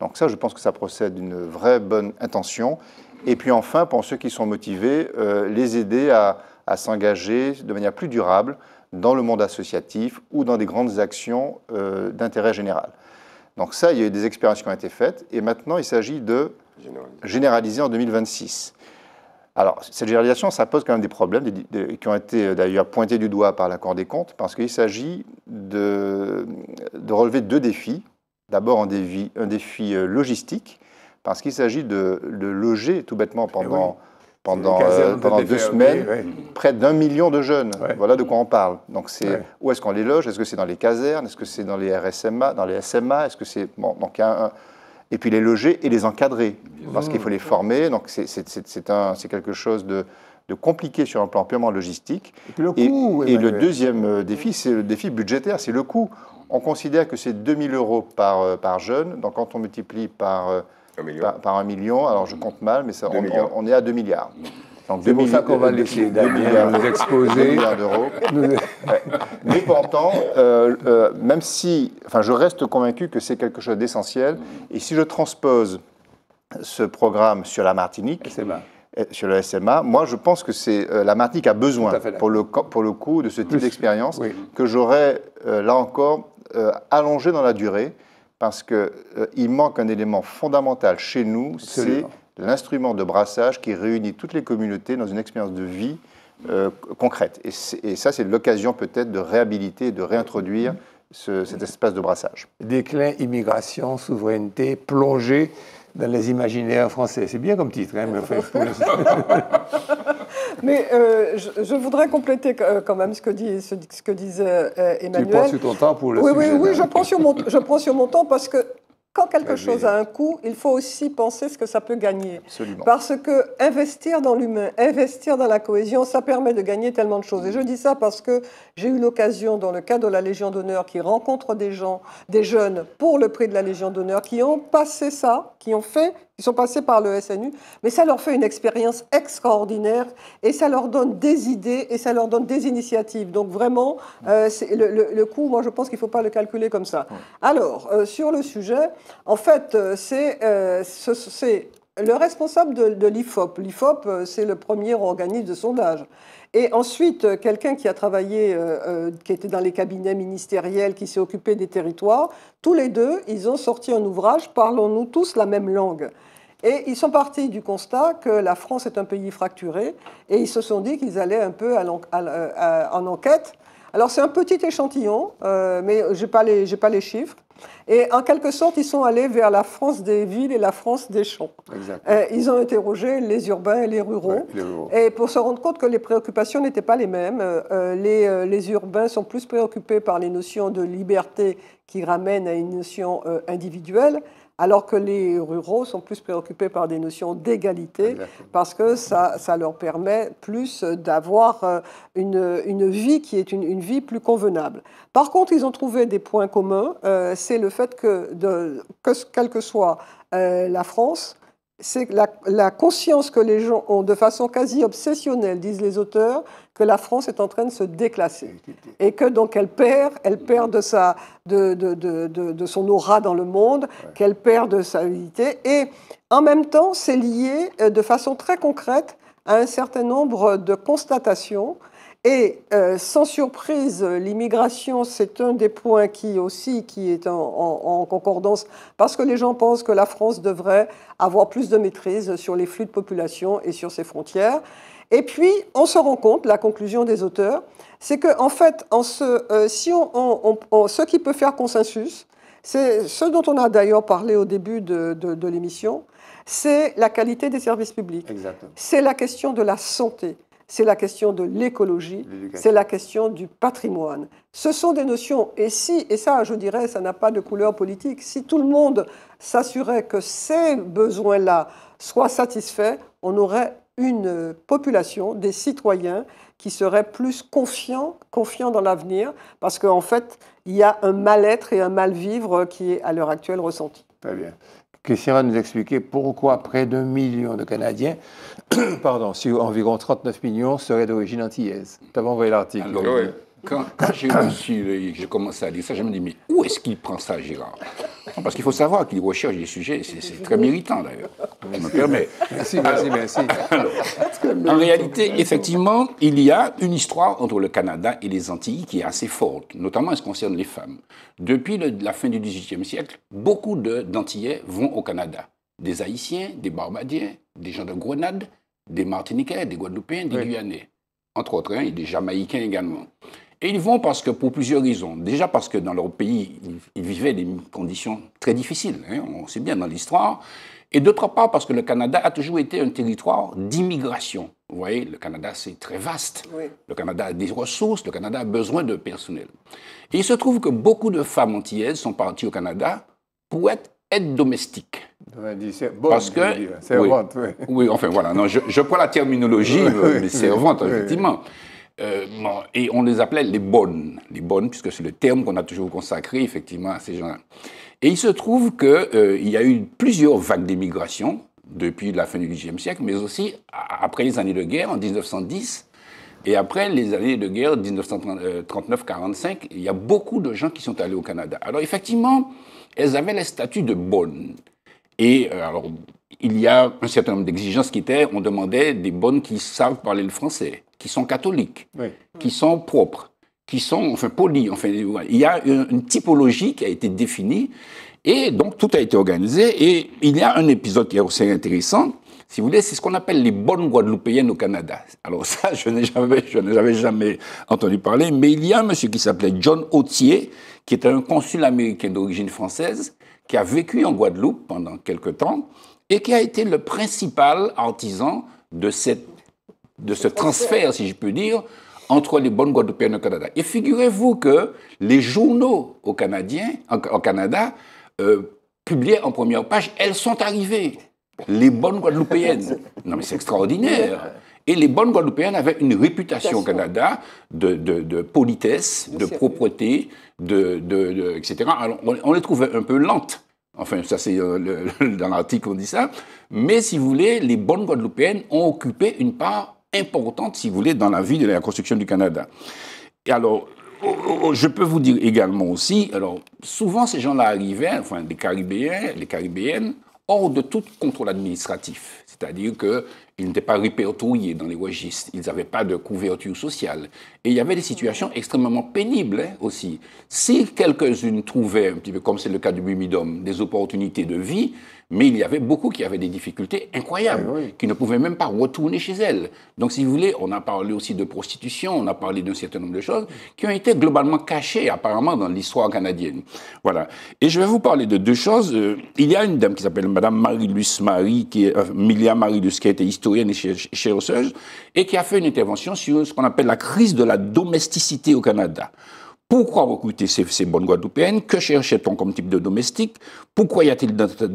Donc ça, je pense que ça procède d'une vraie bonne intention. Et puis enfin, pour ceux qui sont motivés, euh, les aider à, s'engager de manière plus durable dans le monde associatif ou dans des grandes actions euh, d'intérêt général. Donc ça, il y a eu des expériences qui ont été faites. Et maintenant, il s'agit de généraliser en 2026. Alors, cette généralisation, ça pose quand même des problèmes qui ont été euh, d'ailleurs pointés du doigt par la Cour des comptes, parce qu'il s'agit de, relever deux défis D'abord un défi, euh, logistique, parce qu'il s'agit de, loger tout bêtement eh pendant, pendant, euh, pendant deux semaines près d'un million de jeunes. Voilà de quoi on parle. Donc c'est où est-ce qu'on les loge Est-ce que c'est dans les casernes Est-ce que c'est dans les RSMA Dans les SMA Est-ce que c'est bon, donc un, et puis les loger et les encadrer, parce qu'il faut les former. Donc c'est quelque chose de, compliqué sur un plan purement logistique. et le deuxième euh, défi, c'est le défi budgétaire, c'est le coût. On considère que c'est 2000 euros par, euh, par jeune. Donc quand on multiplie par euh, un par, un million, alors je compte mal, mais ça, on, est à 2 milliards. C'est pour ça qu'on va laisser nous exposer. d'euros. mais pourtant, euh, même si, enfin, je reste convaincu que c'est quelque chose d'essentiel. Et si je transpose ce programme sur la Martinique, sur le SMA, moi, je pense que c'est la Martinique a besoin, pour le, pour le coup, de ce type d'expérience que j'aurais là encore euh, allongé dans la durée, parce qu'il euh, manque un élément fondamental chez nous, c'est l'instrument de brassage qui réunit toutes les communautés dans une expérience de vie euh, concrète. Et, ça, c'est l'occasion peut-être de réhabiliter de réintroduire cet espace de brassage. Déclin, immigration, souveraineté, plongée dans les imaginaires français. C'est bien comme titre, hein, mais euh, je, voudrais compléter euh, quand même ce que, dit, ce, que disait euh, Emmanuel. Tu prends sur ton temps pour le oui, Oui, oui, je prends sur mon temps parce que quand quelque ah chose a un coût, il faut aussi penser ce que ça peut gagner. Parce que investir dans l'humain, investir dans la cohésion, ça permet de gagner tellement de choses. Et je dis ça parce que j'ai eu l'occasion, dans le cas de la Légion d'honneur, qui rencontre des gens, des jeunes, pour le prix de la Légion d'honneur, qui ont passé ça, qui ont fait ils sont passés par le SNU, mais ça leur fait une expérience extraordinaire et ça leur donne des idées et ça leur donne des initiatives. Donc vraiment, euh, le, coût, moi je pense qu'il ne faut pas le calculer comme ça. Alors, euh, sur le sujet, en fait, euh, c'est le responsable de, l'IFOP. L'IFOP, euh, c'est le premier organisme de sondage. Et ensuite, euh, quelqu'un qui a travaillé, euh, qui était dans les cabinets ministériels, qui s'est occupé des territoires, tous les deux, ils ont sorti un ouvrage, Parlons-nous tous la même langue. Et ils sont partis du constat que la France est un pays fracturé, et ils se sont dit qu'ils allaient un peu en enquête alors c'est un petit échantillon, euh, mais je n'ai pas, les, chiffres. Et en quelque sorte, ils sont allés vers la France des villes et la France des champs. Euh, ils ont interrogé les urbains et les ruraux. Et pour se rendre compte que les préoccupations n'étaient pas les mêmes, euh, les, urbains sont plus préoccupés par les notions de liberté qui ramènent à une notion individuelle alors que les ruraux sont plus préoccupés par des notions d'égalité, parce que ça, leur permet plus d'avoir euh, une, vie qui est une, vie plus convenable. Par contre, ils ont trouvé des points communs, euh, c'est le fait que, que quelle que soit euh, la France, c'est la, conscience que les gens ont de façon quasi obsessionnelle, disent les auteurs, que la France est en train de se déclasser et que donc elle perd, elle perd de, son aura dans le monde, qu'elle perd de sa unité. Et en même temps, c'est lié euh, de façon très concrète à un certain nombre de constatations. Et euh, sans surprise, l'immigration, c'est un des points qui aussi qui est en, concordance, parce que les gens pensent que la France devrait avoir plus de maîtrise sur les flux de population et sur ses frontières. Et puis, on se rend compte, la conclusion des auteurs, c'est que en fait, ce, euh, si on, ce qui peut faire consensus, c'est ce dont on a d'ailleurs parlé au début de, l'émission, c'est la qualité des services publics. C'est la question de la santé, c'est la question de l'écologie, c'est la question du patrimoine. Ce sont des notions, et si, et ça je dirais, ça n'a pas de couleur politique, si tout le monde s'assurait que ces besoins-là soient satisfaits, on aurait une population, des citoyens qui seraient plus confiants, confiants dans l'avenir, parce qu'en fait, il y a un mal-être et un mal-vivre qui est à l'heure actuelle ressenti. Très bien. Christian va nous expliquer pourquoi près d'un million de Canadiens, pardon, sur environ 39 millions, seraient d'origine antillaise. Tu as envoyé l'article quand, j'ai commencé à dire ça, je me dis, mais où est-ce qu'il prend ça, Gérard Parce qu'il faut savoir qu'il recherche des sujets, c'est très méritant d'ailleurs, je me permets. Merci, merci, merci. en réalité, effectivement, il y a une histoire entre le Canada et les Antilles qui est assez forte, notamment en ce qui concerne les femmes. Depuis la fin du XVIIIe siècle, beaucoup d'Antillais vont au Canada. Des Haïtiens, des Barbadiens, des gens de Grenade, des Martiniquais, des Guadeloupéens, des Guyanais. Entre autres, hein, et des Jamaïcains également. Et ils vont parce que, pour plusieurs raisons. Déjà parce que dans leur pays, ils vivaient des conditions très difficiles, hein. on sait bien dans l'histoire. Et d'autre part parce que le Canada a toujours été un territoire d'immigration. Vous voyez, le Canada, c'est très vaste. Le Canada a des ressources, le Canada a besoin de personnel. Et il se trouve que beaucoup de femmes antillaises sont parties au Canada pour être aides domestiques. Parce que. oui, oui. enfin voilà, non, je, prends la terminologie, mais servante, effectivement. Euh, et on les appelait les bonnes, les bonnes, puisque c'est le terme qu'on a toujours consacré effectivement à ces gens-là. Et il se trouve qu'il euh, il y a eu plusieurs vagues d'émigration depuis la fin du XIXe siècle, mais aussi après les années de guerre en 1910 et après les années de guerre 1939-45. Euh, il y a beaucoup de gens qui sont allés au Canada. Alors effectivement, elles avaient le statut de bonnes. Et alors, il y a un certain nombre d'exigences qui étaient, on demandait des bonnes qui savent parler le français qui sont catholiques, qui sont propres, qui sont enfin polis. Enfin, il y a une typologie qui a été définie et donc tout a été organisé. Et il y a un épisode qui est aussi intéressant. Si vous voulez, c'est ce qu'on appelle les bonnes Guadeloupéennes au Canada. Alors ça, je n'ai jamais, je n'avais jamais entendu parler, mais il y a un monsieur qui s'appelait John Autier, qui était un consul américain d'origine française, qui a vécu en Guadeloupe pendant quelques temps et qui a été le principal artisan de cette de ce transfert, si je peux dire, entre les bonnes Guadeloupéennes au Canada. Et figurez-vous que les journaux au, Canadien, Canada euh, publiaient en première page « Elles sont arrivées, les bonnes Guadeloupéennes ». Non mais c'est extraordinaire et les bonnes Guadeloupéennes avaient une réputation au Canada de, politesse, de propreté, de, etc. on, les trouvait un peu lentes. Enfin, ça c'est euh, dans l'article on dit ça. Mais si vous voulez, les bonnes Guadeloupéennes ont occupé une part importante, si vous voulez, dans la vie de la construction du Canada. Et alors, je peux vous dire également aussi, alors, souvent ces gens-là arrivaient, enfin, les Caribéens, les Caribéennes, hors de tout contrôle administratif. C'est-à-dire que ils n'étaient pas répertoriés dans les registres, ils n'avaient pas de couverture sociale. Et il y avait des situations extrêmement pénibles hein, aussi. Si quelques-unes trouvaient, un petit peu comme c'est le cas du Bumidom, des opportunités de vie, mais il y avait beaucoup qui avaient des difficultés incroyables, ah qui ne pouvaient même pas retourner chez elles. Donc, si vous voulez, on a parlé aussi de prostitution, on a parlé d'un certain nombre de choses qui ont été globalement cachées, apparemment, dans l'histoire canadienne. Voilà. Et je vais vous parler de deux choses. Euh, il y a une dame qui s'appelle Madame Marie-Luce Marie, qui est, euh, Marie-Luce, qui a été historienne et chercheuse, et qui a fait une intervention sur ce qu'on appelle la crise de la domesticité au Canada. Pourquoi recruter ces, ces bonnes Guadeloupéennes Que cherchait-on comme type de domestique Pourquoi y a-t-il d'entre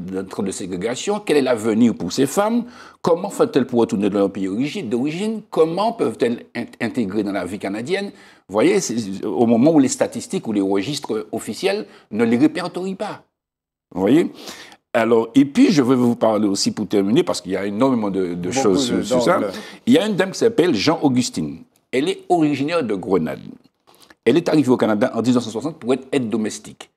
de ségrégation Quel est l'avenir pour ces femmes Comment font-elles pour retourner dans leur pays d'origine Comment peuvent-elles intégrer dans la vie canadienne Vous voyez, au moment où les statistiques ou les registres officiels ne les répertorient pas. Vous voyez alors, et puis, je vais vous parler aussi, pour terminer, parce qu'il y a énormément de, choses sur, sur ça. Il y a une dame qui s'appelle Jean-Augustine. Elle est originaire de Grenade. Elle est arrivée au Canada en 1960 pour être aide domestique.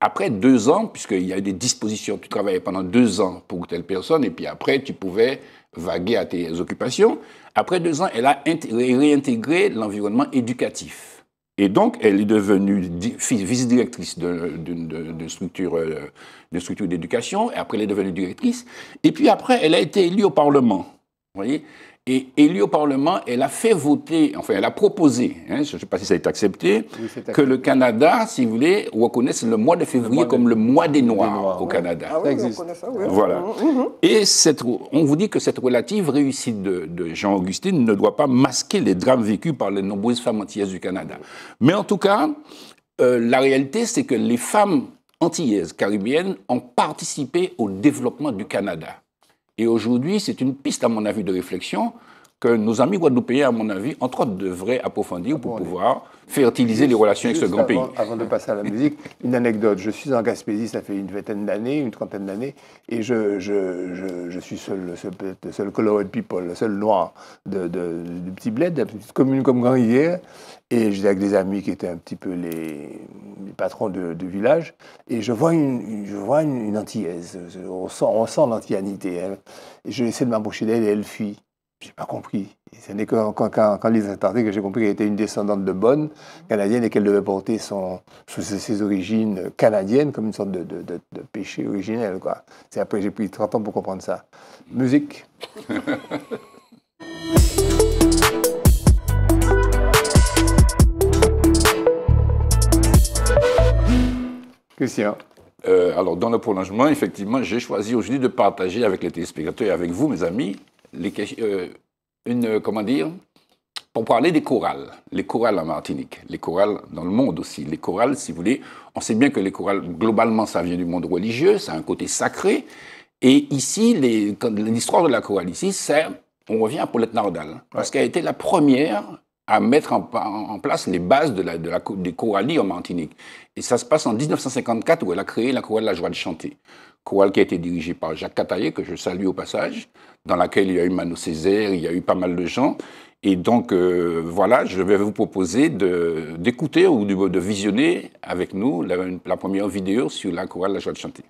Après deux ans, puisqu'il y a eu des dispositions, tu travaillais pendant deux ans pour telle personne, et puis après, tu pouvais vaguer à tes occupations. Après deux ans, elle a réintégré l'environnement éducatif. Et donc, elle est devenue vice-directrice d'une euh, structure d'éducation. et Après, elle est devenue directrice. Et puis après, elle a été élue au Parlement. Vous voyez et élue au Parlement, elle a fait voter, enfin, elle a proposé, hein, je ne sais pas si ça a été accepté, que le Canada, si vous voulez, reconnaisse le mois de février comme le mois des Noirs, au Canada. Ah, ça existe. ça, oui. Voilà. Mm, mm, mm. Et cette, on vous dit que cette relative réussite de, Jean-Augustine ne doit pas masquer les drames vécus par les nombreuses femmes antillaises du Canada. Mais en tout cas, euh, la réalité, c'est que les femmes antillaises caribéennes ont participé au développement du Canada. Et aujourd'hui, c'est une piste, à mon avis, de réflexion que nos amis guadeloupéens, à mon avis, entre autres, devraient approfondir pour pouvoir fertiliser les relations avec ce grand pays. Avant de passer à la musique, une anecdote. Je suis en Gaspésie, ça fait une vingtaine d'années, une trentaine d'années, et je, je, suis seul, le seul, coloré colored people, le seul noir de, du petit bled, de la petite commune comme Grand Rivière. Et j'étais avec des amis qui étaient un petit peu les, patrons de, village. Et je vois une, je vois une, antillaise. On sent, on sent l'antillanité. Hein. Et je essaie de m'approcher d'elle et elle fuit. Je n'ai pas compris. Ce n'est que quand, quand, quand que j'ai compris qu'elle était une descendante de Bonne, canadienne, et qu'elle devait porter son, ses, origines canadiennes comme une sorte de, péché originel. C'est après j'ai pris 30 ans pour comprendre ça. Musique. Christian. Euh, alors, dans le prolongement, effectivement, j'ai choisi aujourd'hui de partager avec les téléspectateurs et avec vous, mes amis, euh, une, euh, comment dire, pour parler des chorales, les chorales en Martinique, les chorales dans le monde aussi, les chorales, si vous voulez, on sait bien que les chorales, globalement, ça vient du monde religieux, ça a un côté sacré, et ici, l'histoire de la chorale ici, c'est, on revient à Paulette Nardal, parce qu'elle a été la première à mettre en, place les bases de la, de la, des choralies en Martinique. Et ça se passe en 1954 où elle a créé la chorale la joie de chanter chorale qui a été dirigée par Jacques Cataillé, que je salue au passage, dans laquelle il y a eu Mano Césaire, il y a eu pas mal de gens. Et donc, euh, voilà, je vais vous proposer d'écouter ou de, de, visionner avec nous la, première vidéo sur la chorale La Joie de Chanter.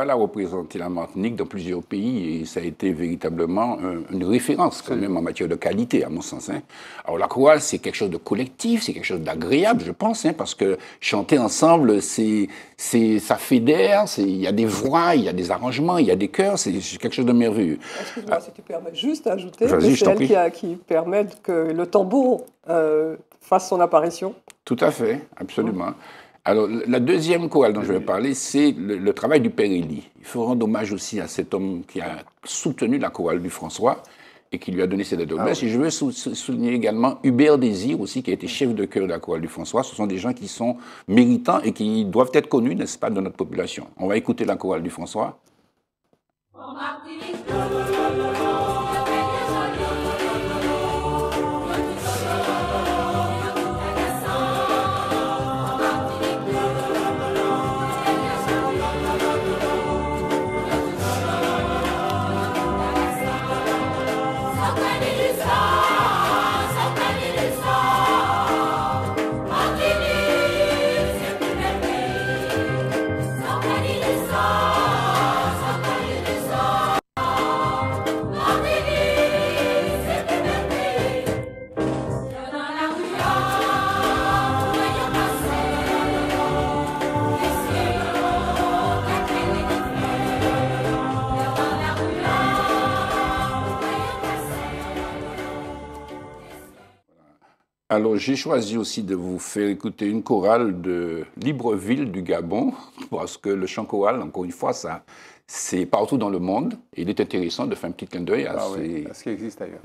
a représenté la Martinique dans plusieurs pays et ça a été véritablement une référence quand même en matière de qualité, à mon sens. Hein. Alors la chorale, c'est quelque chose de collectif, c'est quelque chose d'agréable, je pense, hein, parce que chanter ensemble, c'est, c'est, ça fédère, il y a des voix, il y a des arrangements, il y a des chœurs, c'est quelque chose de merveilleux. Excuse-moi, si tu permets juste d'ajouter c'est qui, a, permet que le tambour euh, fasse son apparition. Tout à fait, absolument. Hein. Alors, la deuxième chorale dont je vais parler, c'est le, travail du Père Élie. Il faut rendre hommage aussi à cet homme qui a soutenu la chorale du François et qui lui a donné ses lettres de ah Et je veux souligner également Hubert Désir aussi, qui a été chef de cœur de la chorale du François. Ce sont des gens qui sont méritants et qui doivent être connus, n'est-ce pas, de notre population. On va écouter la chorale du François. Alors j'ai choisi aussi de vous faire écouter une chorale de Libreville du Gabon, parce que le chant choral, encore une fois, ça, c'est partout dans le monde. Et il est intéressant de faire un petit clin d'œil à, ah ce qui existe ailleurs.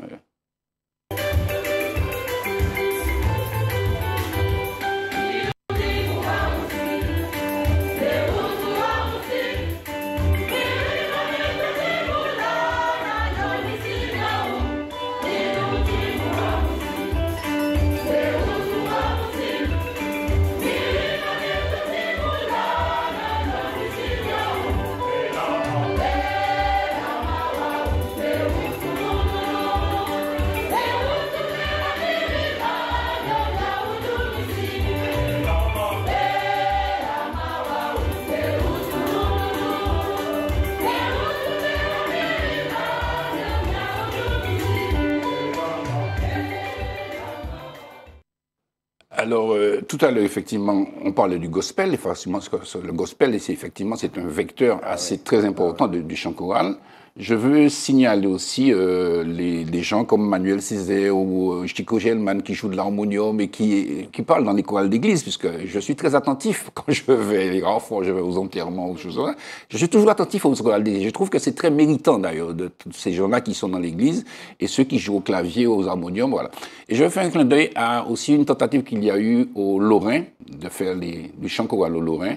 tout à l'heure, effectivement, on parlait du gospel. Effectivement, le gospel, c'est effectivement c'est un vecteur ah assez très important ah du, du chant choral. Je veux signaler aussi euh, les, gens comme Manuel Césaire ou euh, Chico Gelman qui jouent de l'harmonium et qui, qui parlent dans les chorales d'église, puisque je suis très attentif quand je vais, les enfants, je vais aux enterrements, Je suis toujours attentif aux chorales d'église. Je trouve que c'est très méritant d'ailleurs de ces gens-là qui sont dans l'église et ceux qui jouent au clavier, aux harmoniums, voilà. Et je fais un clin d'œil à aussi une tentative qu'il y a eu au Lorrain de faire les, chants chorales au Lorrain.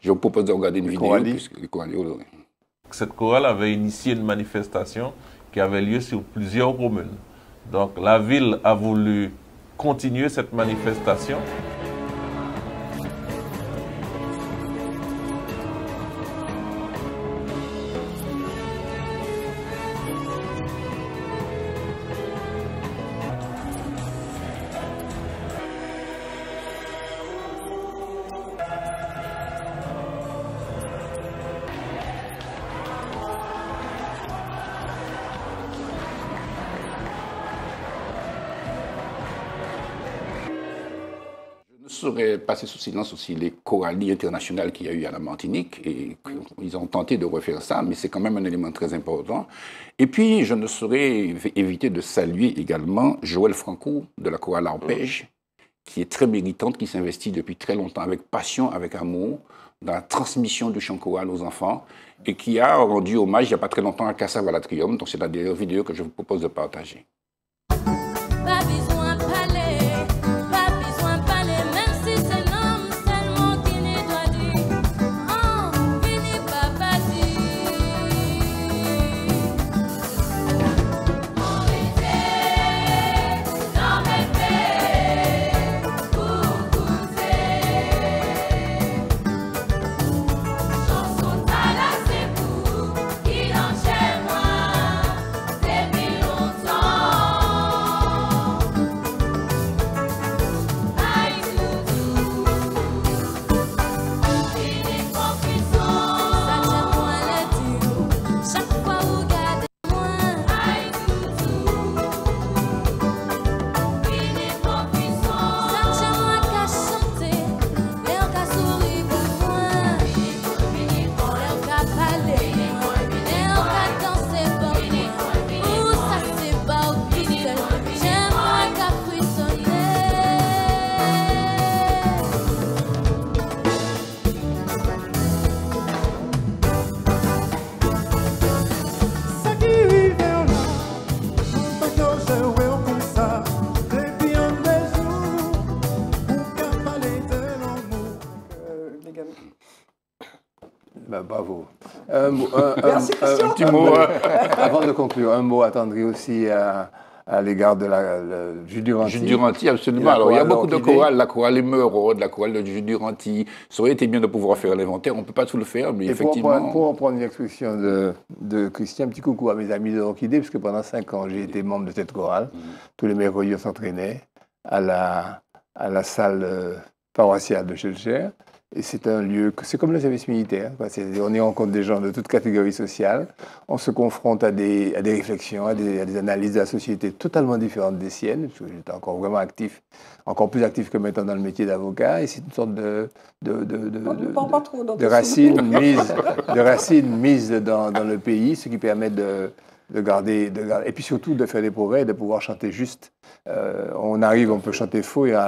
Je vous propose de regarder une vidéo. du Puisque, les chorales au Lorrain cette chorale avait initié une manifestation qui avait lieu sur plusieurs communes. Donc la ville a voulu continuer cette manifestation. c'est sous silence aussi les coralies internationales qu'il y a eu à la Martinique. Et ils ont tenté de refaire ça, mais c'est quand même un élément très important. Et puis, je ne saurais éviter de saluer également Joël Franco de la chorale Arpège, qui est très méritante, qui s'investit depuis très longtemps avec passion, avec amour, dans la transmission du chant choral aux enfants et qui a rendu hommage il n'y a pas très longtemps à Cassav à l'atrium. Donc, c'est la dernière vidéo que je vous propose de partager. Bah, bravo. Un, petit mot avant de conclure, un mot attendri aussi à, l'égard de la le, Jules absolument. Alors, il y a beaucoup de chorales, la chorale de la chorale de Jules Ça aurait été bien de pouvoir faire l'inventaire, on ne peut pas tout le faire, mais effectivement. Pour, en reprendre une expression de Christian, un petit coucou à mes amis de l'Orchidée, puisque pendant cinq ans, j'ai été membre de cette chorale. Mm-hmm. Tous les merveilleux s'entraînaient à la, salle euh, paroissiale de Chelcher. Et c'est un lieu, c'est comme le service militaire. Est, on y rencontre des gens de toutes catégories sociales. On se confronte à des, à des réflexions, à des, analyses de la société totalement différentes des siennes, parce que j'étais encore vraiment actif, encore plus actif que maintenant dans le métier d'avocat. Et c'est une sorte de, de, de, de, de racines mises, de racines mises dans, dans, le pays, ce qui permet de, de garder, de et puis surtout de faire des progrès et de pouvoir chanter juste. Euh, on arrive, on peut chanter faux, et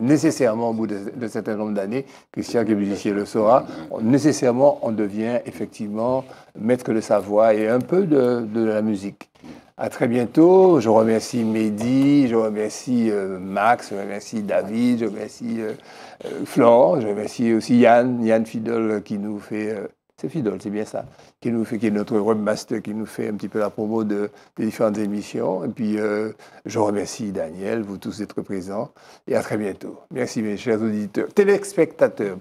nécessairement, au bout de, certain nombre d'années, Christian, qui est musicien, le saura, nécessairement, on devient effectivement maître de sa voix et un peu de, la musique. À très bientôt. Je remercie Mehdi, je remercie euh, Max, je remercie David, je remercie euh, euh je remercie aussi Yann, Yann Fidel qui nous fait c'est Fidol, c'est bien ça, qui nous fait, qui est notre webmaster, qui nous fait un petit peu la promo de, des différentes émissions. Et puis, euh, je remercie Daniel, vous tous d'être présents, et à très bientôt. Merci mes chers auditeurs, téléspectateurs.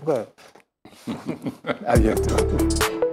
à bientôt.